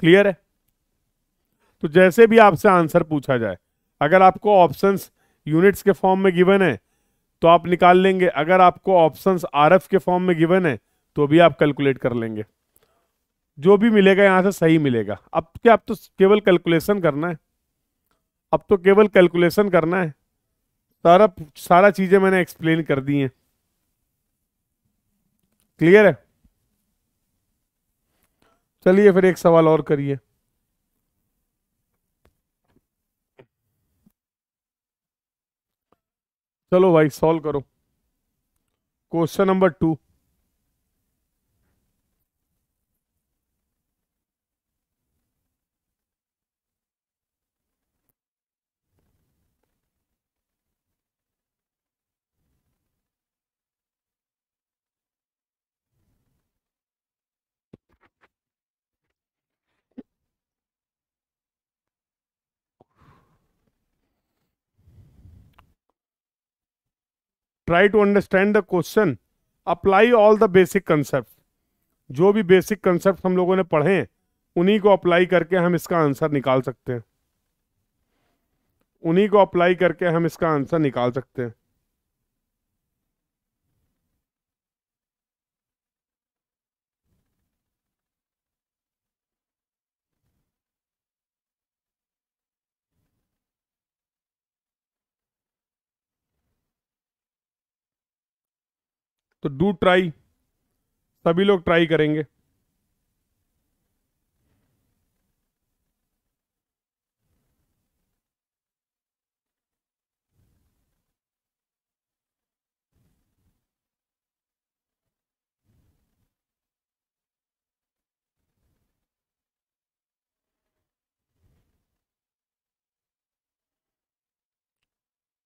क्लियर है तो जैसे भी आपसे आंसर पूछा जाए अगर आपको ऑप्शंस यूनिट्स के फॉर्म में गिवन है तो आप निकाल लेंगे अगर आपको ऑप्शंस आरएफ के फॉर्म में गिवन है तो भी आप कैलकुलेट कर लेंगे जो भी मिलेगा यहाँ से सही मिलेगा अब क्या अब तो केवल कैलकुलेशन करना है अब तो केवल कैलकुलेशन करना है सारा सारा चीज़ें मैंने एक्सप्लेन कर दी हैं क्लियर है चलिए फिर एक सवाल और करिए चलो भाई सॉल्व करो question number two try to understand the question apply all the basic concept जो भी बेसिक कंसेप्ट हम लोगों ने पढ़े हैं उन्हीं को अप्लाई करके हम इसका आंसर निकाल सकते हैं उन्हीं को अप्लाई करके हम इसका आंसर निकाल सकते हैं तो डू ट्राई सभी लोग ट्राई करेंगे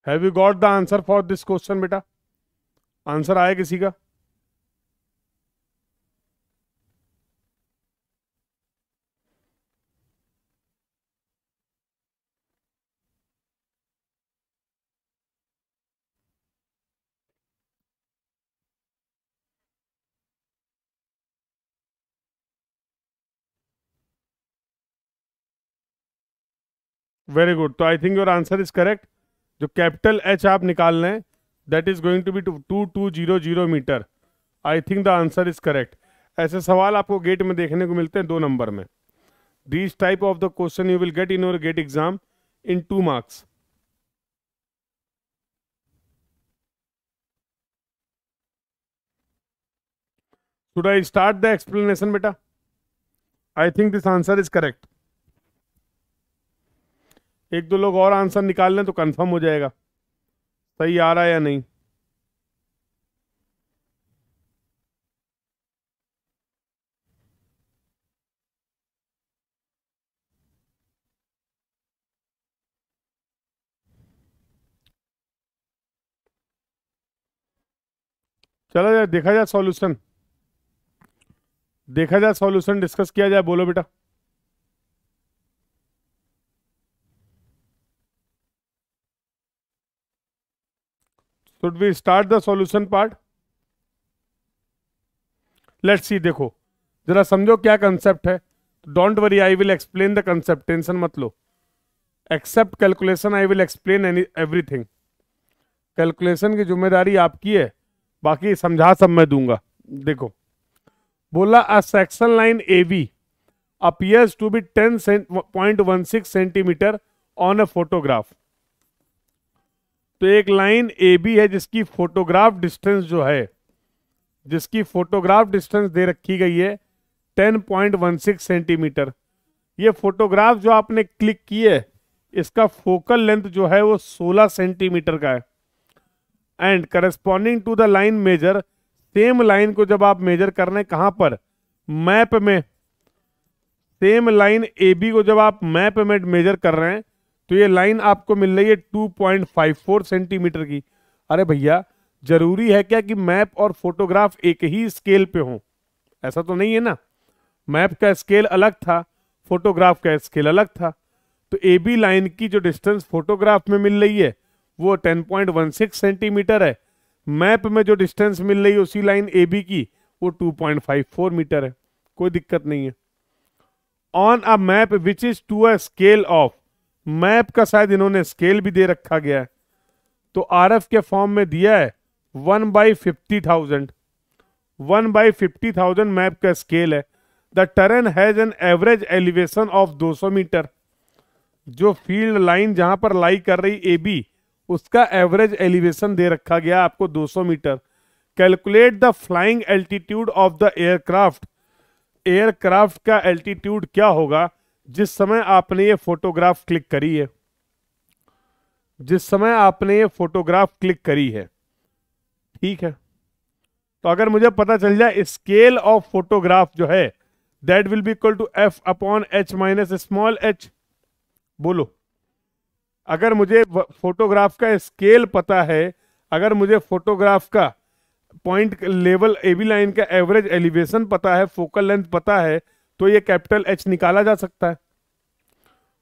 have you got the answer for this question बेटा आंसर आया किसी का वेरी गुड तो I think your answer is correct जो कैपिटल एच आप निकाल रहे हैं that is going to be two two zero zero metre I think the answer is correct ऐसे सवाल आपको गेट में देखने को मिलते हैं दो नंबर में this type of the question you will get in your GATE exam in two marks should i start the explanation beta i think this answer is correct एक दो लोग और आंसर निकाल लें तो कंफर्म हो जाएगा सही आ रहा है या नहीं चलो जाए देखा जाए सॉल्यूशन देखा जाए सॉल्यूशन डिस्कस किया जाए बोलो बेटा should we start the solution part let's see देखो जरा समझो क्या कंसेप्ट है don't worry I will explain the concept tension मत लो except calculation I will explain any everything calculation की जिम्मेदारी आपकी है बाकी समझा सब मैं दूंगा देखो बोला a section line A B ten point one six centimetre on a photograph तो एक लाइन ए बी है जिसकी फोटोग्राफ डिस्टेंस जो है जिसकी फोटोग्राफ डिस्टेंस दे रखी गई है 10.16 सेंटीमीटर ये फोटोग्राफ जो आपने क्लिक की है इसका फोकल लेंथ जो है वो 16 सेंटीमीटर का है and corresponding to the line measure same line को जब आप मेजर कर रहे हैं कहां पर मैप में सेम लाइन ए बी को जब आप मैप में मेजर कर रहे हैं तो ये लाइन आपको मिल रही है 2.54 सेंटीमीटर की अरे भैया जरूरी है क्या कि मैप और फोटोग्राफ एक ही स्केल पे हो ऐसा तो नहीं है ना मैप का स्केल अलग था फोटोग्राफ का स्केल अलग था तो ए बी लाइन की जो डिस्टेंस फोटोग्राफ में मिल रही है वो 10.16 सेंटीमीटर है मैप में जो डिस्टेंस मिल रही है उसी लाइन ए बी की वो 2.54 मीटर है कोई दिक्कत नहीं है on a map which is to a scale of map का शायद इन्होंने स्केल भी दे रखा गया है तो आर के फॉर्म में दिया है one by fifty thousand one by fifty thousand map का स्केल है the terrain has an average elevation of 200 metre जो फील्ड लाइन जहां पर लाई कर रही ए बी उसका एवरेज एलिवेशन दे रखा गया आपको 200 metre calculate the flying altitude of the aircraft aircraft का एल्टीट्यूड क्या होगा जिस समय आपने ये फोटोग्राफ क्लिक करी है जिस समय आपने ये फोटोग्राफ क्लिक करी है ठीक है तो अगर मुझे पता चल जाए स्केल ऑफ फोटोग्राफ जो है that will be equal to F upon H minus small H बोलो अगर मुझे फोटोग्राफ का स्केल पता है अगर मुझे फोटोग्राफ का पॉइंट लेवल एवी लाइन का एवरेज एलिवेशन पता है फोकल लेंथ पता है तो ये कैपिटल एच निकाला जा सकता है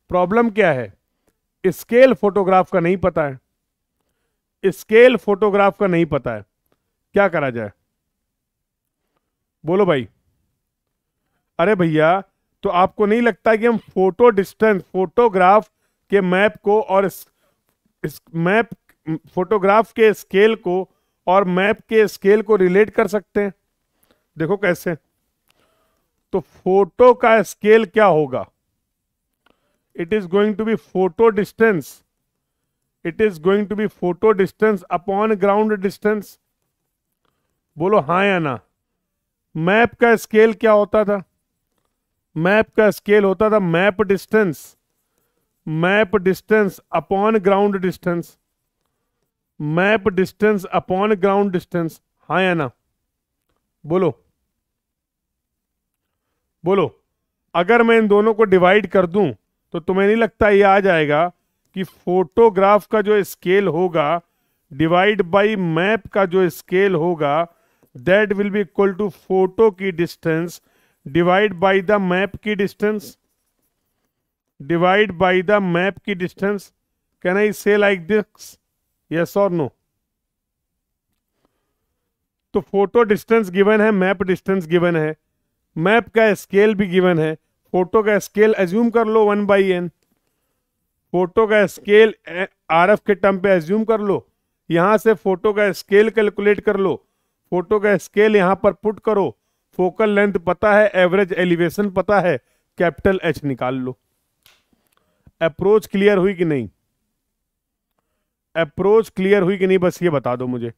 प्रॉब्लम क्या है स्केल फोटोग्राफ का नहीं पता है स्केल फोटोग्राफ का नहीं पता है क्या करा जाए बोलो भाई अरे भैया तो आपको नहीं लगता कि हम फोटो डिस्टेंस फोटोग्राफ के मैप को और इस, इस मैप फोटोग्राफ के स्केल को और मैप के स्केल को रिलेट कर सकते हैं देखो कैसे तो फोटो का स्केल क्या होगा it is going to be photo distance it is going to be photo distance upon ground distance बोलो हाँ या ना मैप का स्केल क्या होता था मैप का स्केल होता था map distance map distance upon ground distance map distance upon ground distance हाँ या ना बोलो बोलो अगर मैं इन दोनों को डिवाइड कर दूं तो तुम्हें नहीं लगता ये आ जाएगा कि फोटोग्राफ का जो स्केल होगा डिवाइड बाई मैप का जो स्केल होगा that will be equal to photo की distance divide by the map की distance divide by the map की distance can I say like this yes और नो तो फोटो डिस्टेंस गिवन है मैप डिस्टेंस गिवन है मैप का स्केल भी गिवन है फोटो का स्केल एज्यूम कर लो वन बाई एन फोटो का स्केल आर एफ के टर्म पे एज्यूम कर लो यहाँ से फोटो का स्केल कैलकुलेट कर लो फोटो का स्केल यहाँ पर पुट करो फोकल लेंथ पता है एवरेज एलिवेशन पता है कैपिटल एच निकाल लो अप्रोच क्लियर हुई कि नहीं अप्रोच क्लियर हुई कि नहीं बस ये बता दो मुझे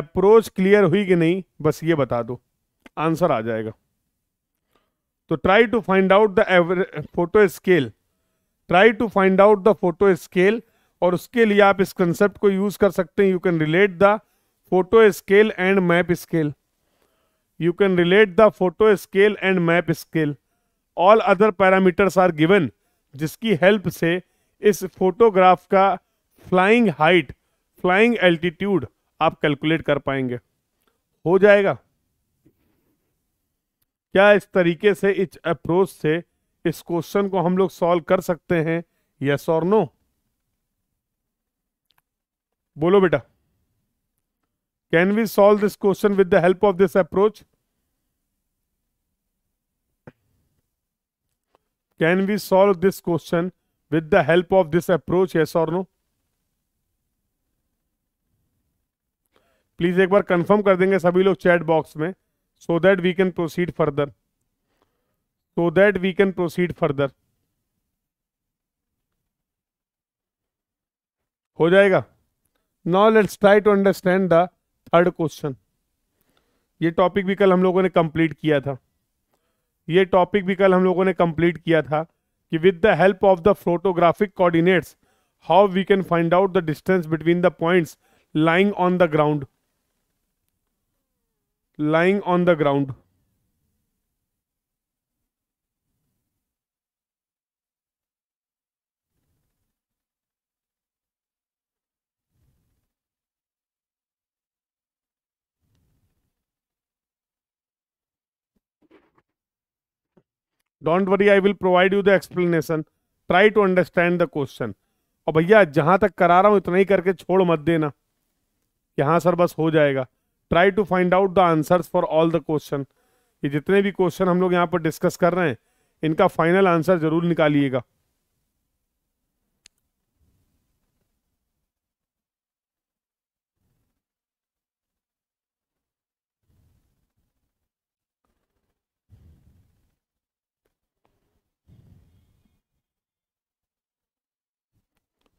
अप्रोच क्लियर हुई कि नहीं बस ये बता दो आंसर आ जाएगा तो try to find out the average photo scale try to find out the photo scale और उसके लिए आप इस कंसेप्ट को यूज कर सकते हैं you can relate the photo scale and map scale you can relate the photo scale and map scale all other parameters are given जिसकी हेल्प से इस फोटोग्राफ का फ्लाइंग हाइट फ्लाइंग एल्टीट्यूड आप कैलकुलेट कर पाएंगे हो जाएगा क्या इस तरीके से इस अप्रोच से इस क्वेश्चन को हम लोग सॉल्व कर सकते हैं यस और नो बोलो बेटा can we solve this question with the help of this approach can we solve this question with the help of this approach yes और नो प्लीज एक बार कंफर्म कर देंगे सभी लोग चैट बॉक्स में so that we can proceed further so that we can proceed further हो जाएगा now let's try to understand the third question ये टॉपिक भी कल हम लोगों ने कंप्लीट किया था ये टॉपिक भी कल हम लोगों ने कंप्लीट किया था कि with the help of the photographic coordinates how we can find out the distance between the points lying on the ground lying on the ground don't worry I will provide you the explanation try to understand the question और भैया जहां तक करा रहा हूं इतना ही करके छोड़ मत देना यहां सर बस हो जाएगा try to find out the answers for all the question ये जितने भी क्वेश्चन हम लोग यहाँ पर डिस्कस कर रहे हैं इनका फाइनल आंसर जरूर निकालिएगा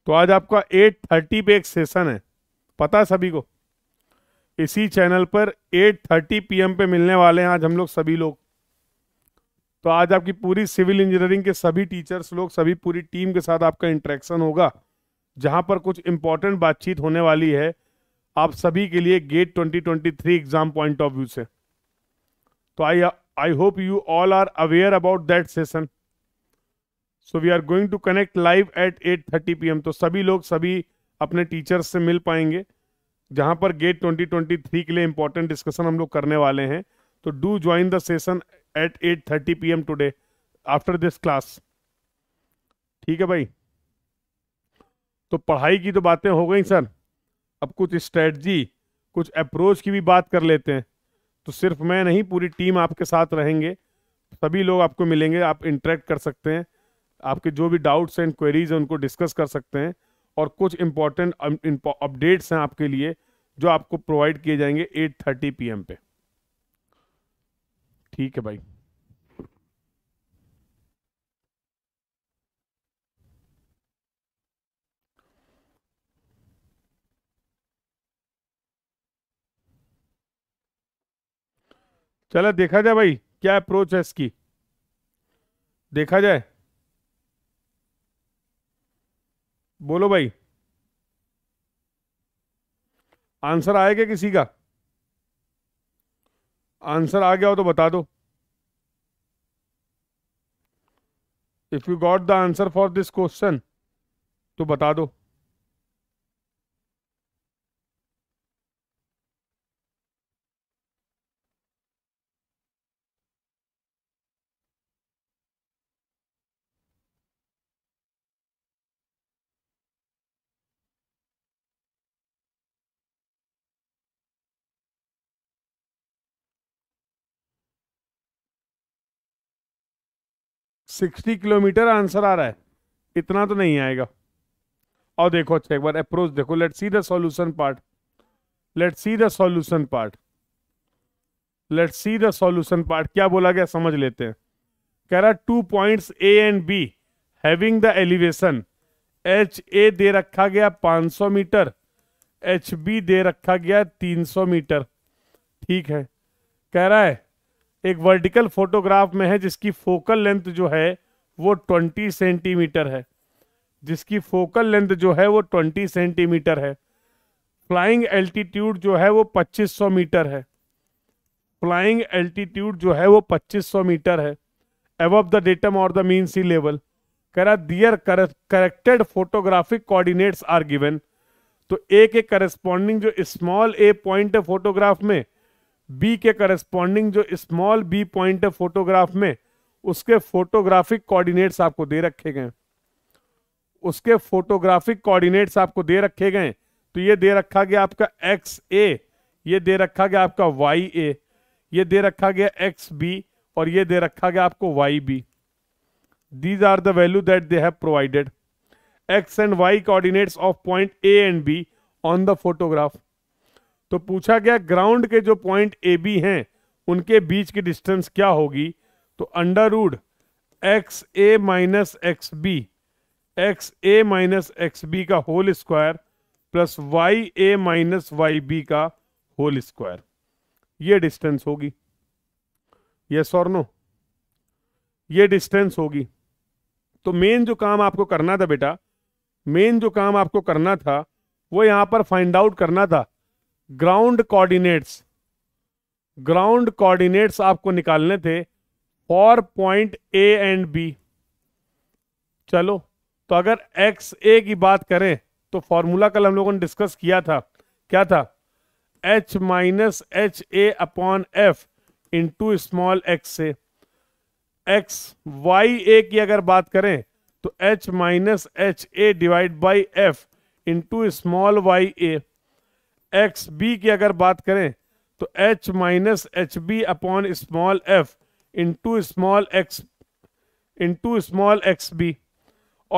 तो आज आपका 8:30 पे एक सेशन है पता है सभी को इसी चैनल पर 8:30 पीएम पे मिलने वाले हैं आज हम लोग सभी लोग तो आज आपकी पूरी सिविल इंजीनियरिंग के सभी टीचर्स लोग सभी पूरी टीम के साथ आपका इंट्रैक्शन होगा जहां पर कुछ इंपॉर्टेंट बातचीत होने वाली है आप सभी के लिए GATE 2023 exam point of view से तो I I hope you all are aware about that session so we are going to connect live at 8:30 PM तो सभी लोग सभी अपने टीचर्स से मिल पाएंगे जहां पर गेट 2023 के लिए इंपॉर्टेंट डिस्कशन हम लोग करने वाले हैं तो do join the session at 8:30 thirty P M today after this class ठीक है भाई तो पढ़ाई की तो बातें हो गई सर अब कुछ स्ट्रेटजी कुछ अप्रोच की भी बात कर लेते हैं तो सिर्फ मैं नहीं पूरी टीम आपके साथ रहेंगे सभी लोग आपको मिलेंगे आप इंटरेक्ट कर सकते हैं आपके जो भी डाउट्स एंड क्वेरीज हैं उनको डिस्कस कर सकते हैं और कुछ इंपॉर्टेंट अपडेट्स um, हैं आपके लिए जो आपको प्रोवाइड किए जाएंगे 8:30 पीएम पे ठीक है भाई चलो देखा जाए भाई क्या अप्रोच है इसकी देखा जाए बोलो भाई आंसर आएगा किसी का आंसर आ गया हो तो बता दो if you got the answer for this question तो बता दो सिक्सटी किलोमीटर आंसर आ रहा है इतना तो नहीं आएगा और देखो अच्छा एक बार अप्रोच देखो let see the solution part let see the solution part let see the solution part क्या बोला गया समझ लेते हैं कह रहा two points A and B having the elevation H A दे रखा गया 500 मीटर एच बी दे रखा गया 300 मीटर ठीक है कह रहा है एक वर्टिकल फोटोग्राफ में है जिसकी फोकल लेंथ जो है वो 20 सेंटीमीटर है जिसकी फोकल लेंथ जो है वो 20 सेंटीमीटर है फ्लाइंग एल्टीट्यूड जो है वो 2500 मीटर है फ्लाइंग एल्टीट्यूड जो है वो 2500 मीटर है एवब द डेटम और द मीन सी लेवल कह रहा their corrected photographic coordinates are given तो ए के करस्पॉन्डिंग जो स्मॉल ए पॉइंट है फोटोग्राफ में बी के करस्पॉन्डिंग जो स्मॉल बी पॉइंट है फोटोग्राफ में उसके फोटोग्राफिक कोऑर्डिनेट्स आपको दे रखे गए उसके फोटोग्राफिक कोऑर्डिनेट्स आपको दे रखे गए तो ये दे रखा गया आपका एक्स ए ये दे रखा गया आपका वाई ए ये दे रखा गया एक्स बी और ये दे रखा गया आपको Y B these are the value that they have provided X and Y coordinates of point A and B on the photograph तो पूछा गया ग्राउंड के जो पॉइंट ए बी हैं उनके बीच की डिस्टेंस क्या होगी तो under root X A minus X B X A minus X B का whole square plus Y A minus Y B का होल स्क्वायर ये डिस्टेंस होगी यस और नो ये डिस्टेंस होगी तो मेन जो काम आपको करना था बेटा मेन जो काम आपको करना था वो यहां पर फाइंड आउट करना था ग्राउंड कोऑर्डिनेट्स ग्राउंड कोऑर्डिनेट्स आपको निकालने थे for point A and B चलो तो अगर एक्स ए की बात करें तो फॉर्मूला कल हम लोगों ने डिस्कस किया था क्या था H minus H A upon F into small X से एक्स वाई ए की अगर बात करें तो H minus H A divide by F into small Y A X B की अगर बात करें तो H minus H B upon small F into small X into small X B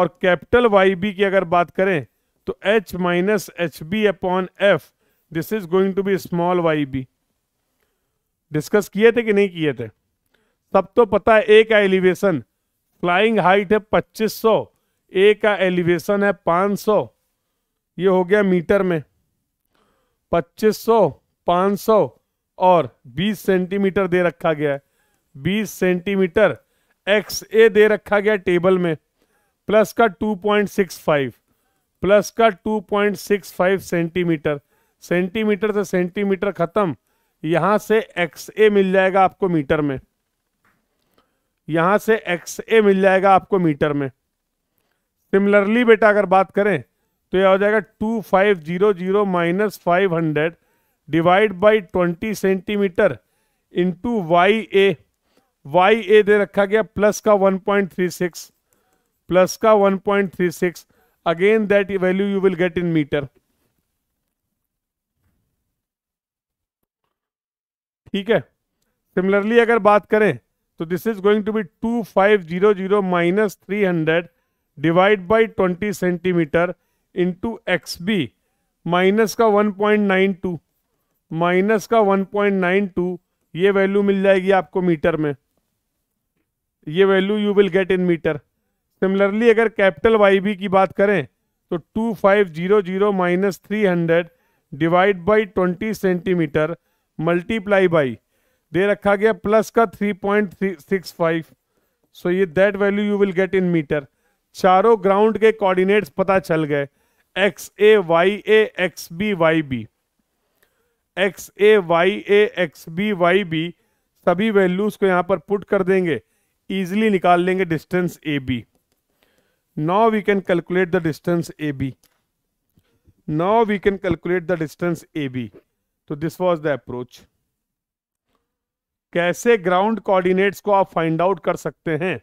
और कैपिटल वाई बी की अगर बात करें तो H minus H B upon F this is going to be small Y B discuss किए थे कि नहीं किए थे तब तो पता है ए का एलिवेशन फ्लाइंग हाइट है 2500 ए का एलिवेशन है 500 ये हो गया मीटर में 2500, 500 और 20 सेंटीमीटर दे रखा गया है 20 सेंटीमीटर एक्स ए दे रखा गया टेबल में प्लस का 2.65 प्लस का 2.65 सेंटीमीटर सेंटीमीटर से सेंटीमीटर खत्म यहां से एक्स ए मिल जाएगा आपको मीटर में यहां से एक्स ए मिल जाएगा आपको मीटर में सिमिलरली बेटा अगर बात करें तो यह हो जाएगा two five zero zero minus five hundred divide by twenty centimeter into Y A Y A दे रखा गया प्लस का one point three six plus का one point three six again that value you will get in meter ठीक है सिमिलरली अगर बात करें तो this is going to be two five zero zero minus three hundred divide by twenty centimeter into X B minus का 1.92 माइनस का 1.92 ये वैल्यू मिल जाएगी आपको मीटर में ये value you will get in meter similarly अगर कैपिटल वाई बी की बात करें तो two five zero zero minus three hundred divide by twenty centimeter multiply by दे रखा गया प्लस का थ्री पॉइंट फाइव सो ये that value you will get in meter चारों ग्राउंड के कोऑर्डिनेट्स पता चल गए X A Y A X B Y B X A Y A X B Y B सभी वैल्यूज को यहां पर पुट कर देंगे इजिली निकाल लेंगे distance A B now we can calculate the distance A B now we can calculate the distance A B तो दिस वाज द अप्रोच कैसे ग्राउंड कोऑर्डिनेट्स को आप फाइंड आउट कर सकते हैं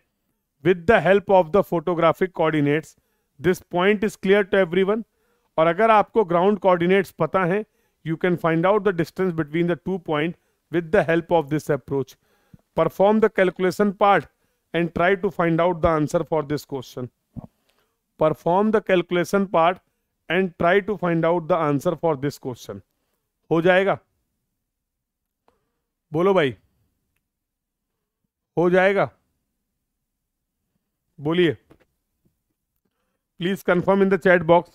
with the help of the photographic coordinates this point is clear to one और अगर आपको ग्राउंड कोऑर्डिनेट्स पता है you can find out the distance between the two point with the help of this approach perform the calculation part and try to find out the answer for this question perform the calculation part and try to find out the answer for this question हो जाएगा बोलो भाई हो जाएगा बोलिए please confirm in the chat box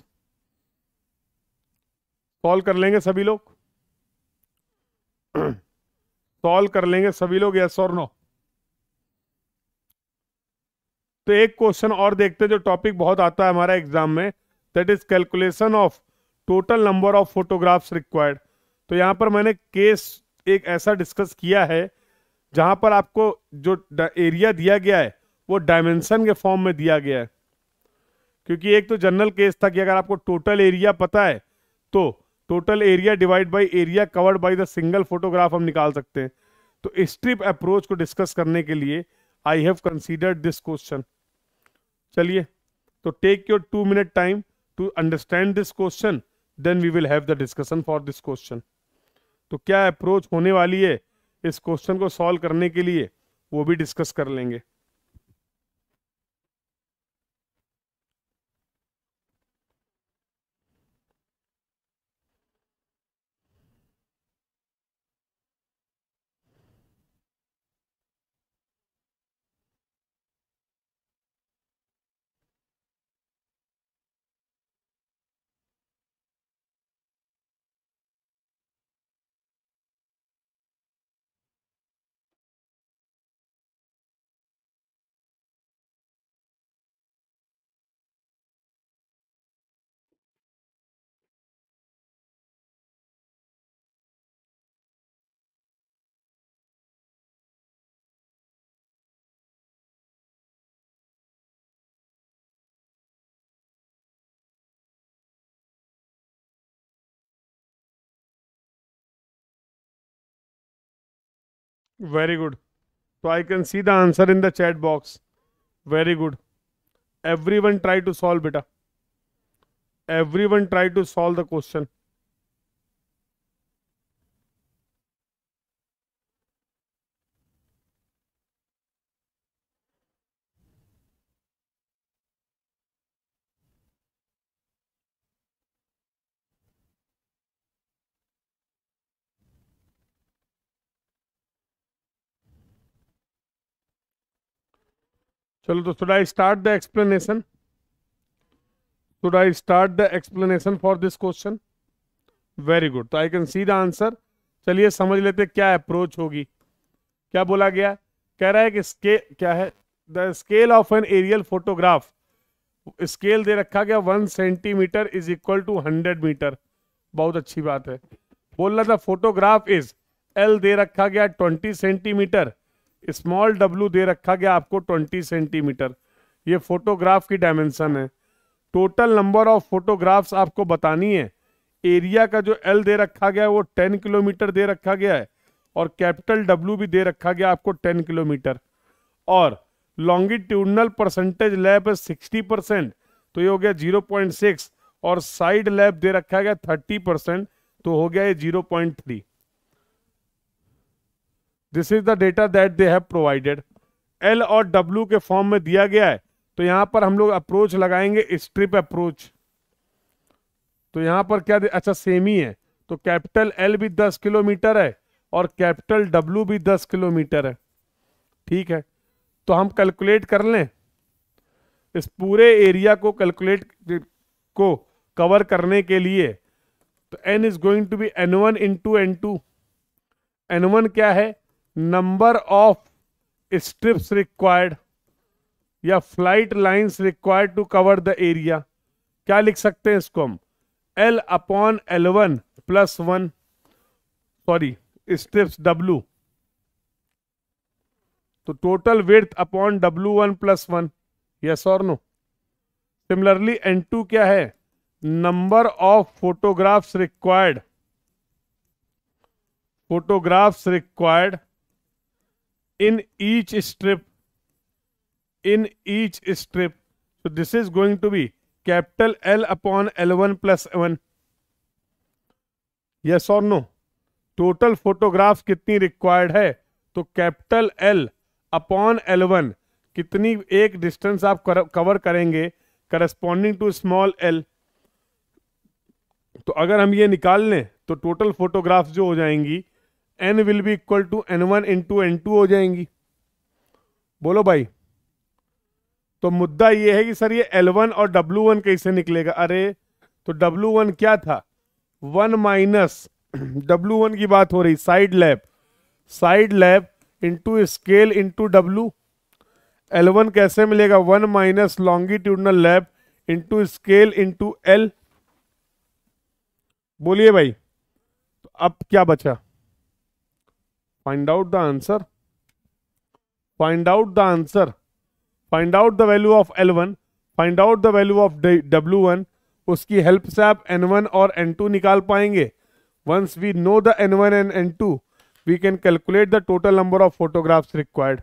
solve कर लेंगे सभी लोग सॉल्व (clears throat) कर लेंगे सभी लोग यस और नो तो एक क्वेश्चन और देखते हैं जो टॉपिक बहुत आता है हमारा एग्जाम में that is calculation of total number of photographs required तो यहां पर मैंने केस एक ऐसा डिस्कस किया है जहां पर आपको जो एरिया दिया गया है वो डायमेंशन के फॉर्म में दिया गया है क्योंकि एक तो जनरल केस था कि अगर आपको टोटल एरिया पता है तो total area divide by area covered by the single photograph हम निकाल सकते हैं तो स्ट्रिप अप्रोच को डिस्कस करने के लिए I have considered this question चलिए तो take your two minute time to understand this question then we will have the discussion for this question तो क्या अप्रोच होने वाली है इस क्वेश्चन को सॉल्व करने के लिए वो भी डिस्कस कर लेंगे very good so i can see the answer in the chat box very good everyone try to solve beta everyone try to solve the question चलो तो should I start the explanation should I start the explanation for this question very good तो I can see the answer चलिए समझ लेते क्या अप्रोच होगी क्या बोला गया कह रहा है कि स्के क्या है the scale of an aerial photograph scale दे रखा गया one centimetre is equal to hundred meter बहुत अच्छी बात है बोल रहा था फोटोग्राफ इज एल दे रखा गया ट्वेंटी सेंटीमीटर स्मॉल डब्लू दे रखा गया आपको 20 सेंटीमीटर ये फोटोग्राफ की डायमेंशन है टोटल नंबर ऑफ फोटोग्राफ्स आपको बतानी है एरिया का जो एल दे रखा गया है वो 10 किलोमीटर दे रखा गया है और कैपिटल डब्ल्यू भी दे रखा गया आपको 10 किलोमीटर और लॉन्गिट्यूडनल परसेंटेज लैब है सिक्सटी परसेंट तो ये हो गया सिक्स और साइड लैब दे रखा गया थर्टी परसेंट तो हो गया ये three this is the data that they have provided L और डब्ल्यू के फॉर्म में दिया गया है तो यहां पर हम लोग अप्रोच लगाएंगे स्ट्रिप अप्रोच तो यहां पर क्या दे? अच्छा ही है तो कैपिटल एल भी दस किलोमीटर है और कैपिटल डब्ल्यू भी दस किलोमीटर है ठीक है तो हम कैलकुलेट कर लें इस पूरे एरिया को कैलकुलेट को कवर करने के लिए तो N is going to be N one to N two N one क्या है नंबर ऑफ स्ट्रिप्स रिक्वायर्ड या flight lines required to cover the area क्या लिख सकते हैं इसको हम L upon L one plus one sorry strips W तो total width upon W one plus one yes और नो सिमिलरली एन टू क्या है number of photographs required photographs required in each strip in each strip so this is going to be capital L upon L1 plus L1 yes or no total photograph कितनी रिक्वायर्ड है तो capital L upon L one कितनी एक डिस्टेंस आप कर, कवर करेंगे करस्पॉन्डिंग टू स्मॉल एल तो अगर हम ये निकाल लें तो टोटल फोटोग्राफ जो हो जाएंगी N will be equal to N one into N two हो जाएंगी बोलो भाई तो मुद्दा यह है कि सर ये एल वन और डब्ल्यू वन कैसे निकलेगा अरे तो डब्ल्यू वन क्या था वन माइनस डब्ल्यू वन की बात हो रही side lap side lap into scale into W L one कैसे मिलेगा one minus longitudinal lap into scale into L बोलिए भाई तो अब क्या बचा find out the answer find out the answer find out the value of l1 find out the value of w1 उसकी हेल्प से आप एन वन और एन टू निकाल पाएंगे once we know the n1 and n2 we can calculate the total number of photographs required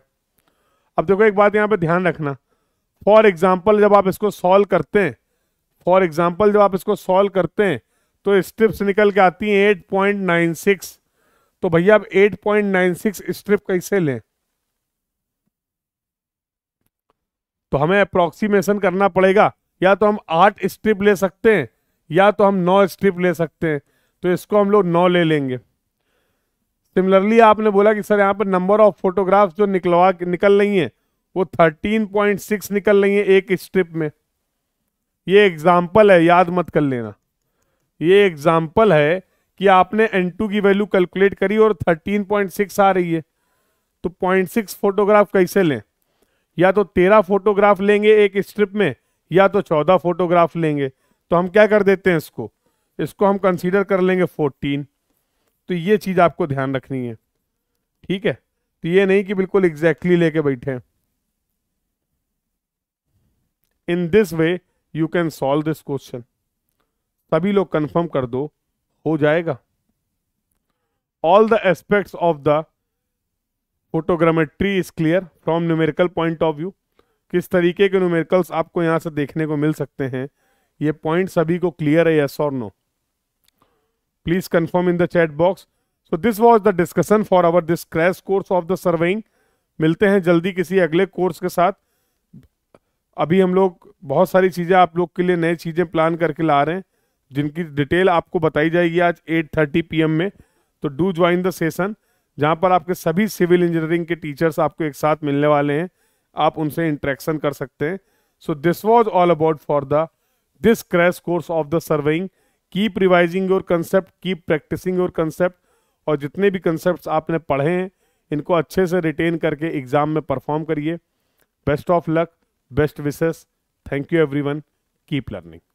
अब देखो एक बात यहाँ पे ध्यान रखना फॉर एग्जाम्पल जब आप इसको सॉल्व करते हैं फॉर एग्जाम्पल जब आप इसको सॉल्व करते हैं तो स्टिप्स निकल के आती हैं सिक्स तो भैया आप 8.96 स्ट्रिप कैसे लें तो हमें अप्रोक्सीमेशन करना पड़ेगा या तो हम आठ स्ट्रिप ले सकते हैं या तो हम नौ स्ट्रिप ले सकते हैं तो इसको हम लोग नौ ले लेंगे सिमिलरली आपने बोला कि सर यहाँ पर नंबर ऑफ फोटोग्राफ जो निकलवा निकल रही है वो 13.6 निकल रही है एक स्ट्रिप में ये एग्जाम्पल है याद मत कर लेना ये एग्जाम्पल है कि आपने N2 की वैल्यू कैलकुलेट करी और 13.6 आ रही है तो 0.6 फोटोग्राफ कैसे लें या तो 13 फोटोग्राफ लेंगे एक स्ट्रिप में या तो 14 फोटोग्राफ लेंगे तो हम क्या कर देते हैं इसको इसको हम कंसीडर कर लेंगे 14 तो ये चीज़ आपको ध्यान रखनी है ठीक है तो ये नहीं कि बिल्कुल एग्जैक्टली exactly लेके बैठे हैं in this way you can solve this question सभी लोग कंफर्म कर दो हो जाएगा all the aspect of the photogrammetry is clear from numerical point of view किस तरीके के न्यूमेरिकल्स आपको यहां से देखने को मिल सकते हैं ये पॉइंट सभी को क्लियर है यस और no please confirm in the chat box so this was the discussion for our this crash course of the surveying मिलते हैं जल्दी किसी अगले कोर्स के साथ अभी हम लोग बहुत सारी चीज़ें आप लोग के लिए नई चीज़ें प्लान करके ला रहे हैं जिनकी डिटेल आपको बताई जाएगी आज 8:30 पी में तो डू ज्वाइन द सेशन जहां पर आपके सभी सिविल इंजीनियरिंग के टीचर्स आपको एक साथ मिलने वाले हैं आप उनसे इंट्रैक्शन कर सकते हैं so this was all about for the this crash course of the surveying keep revising your concept keep practicing your concept और जितने भी कंसेप्ट आपने पढ़े हैं इनको अच्छे से रिटेन करके एग्जाम में परफॉर्म करिए best of luck best wishes thank you one keep learning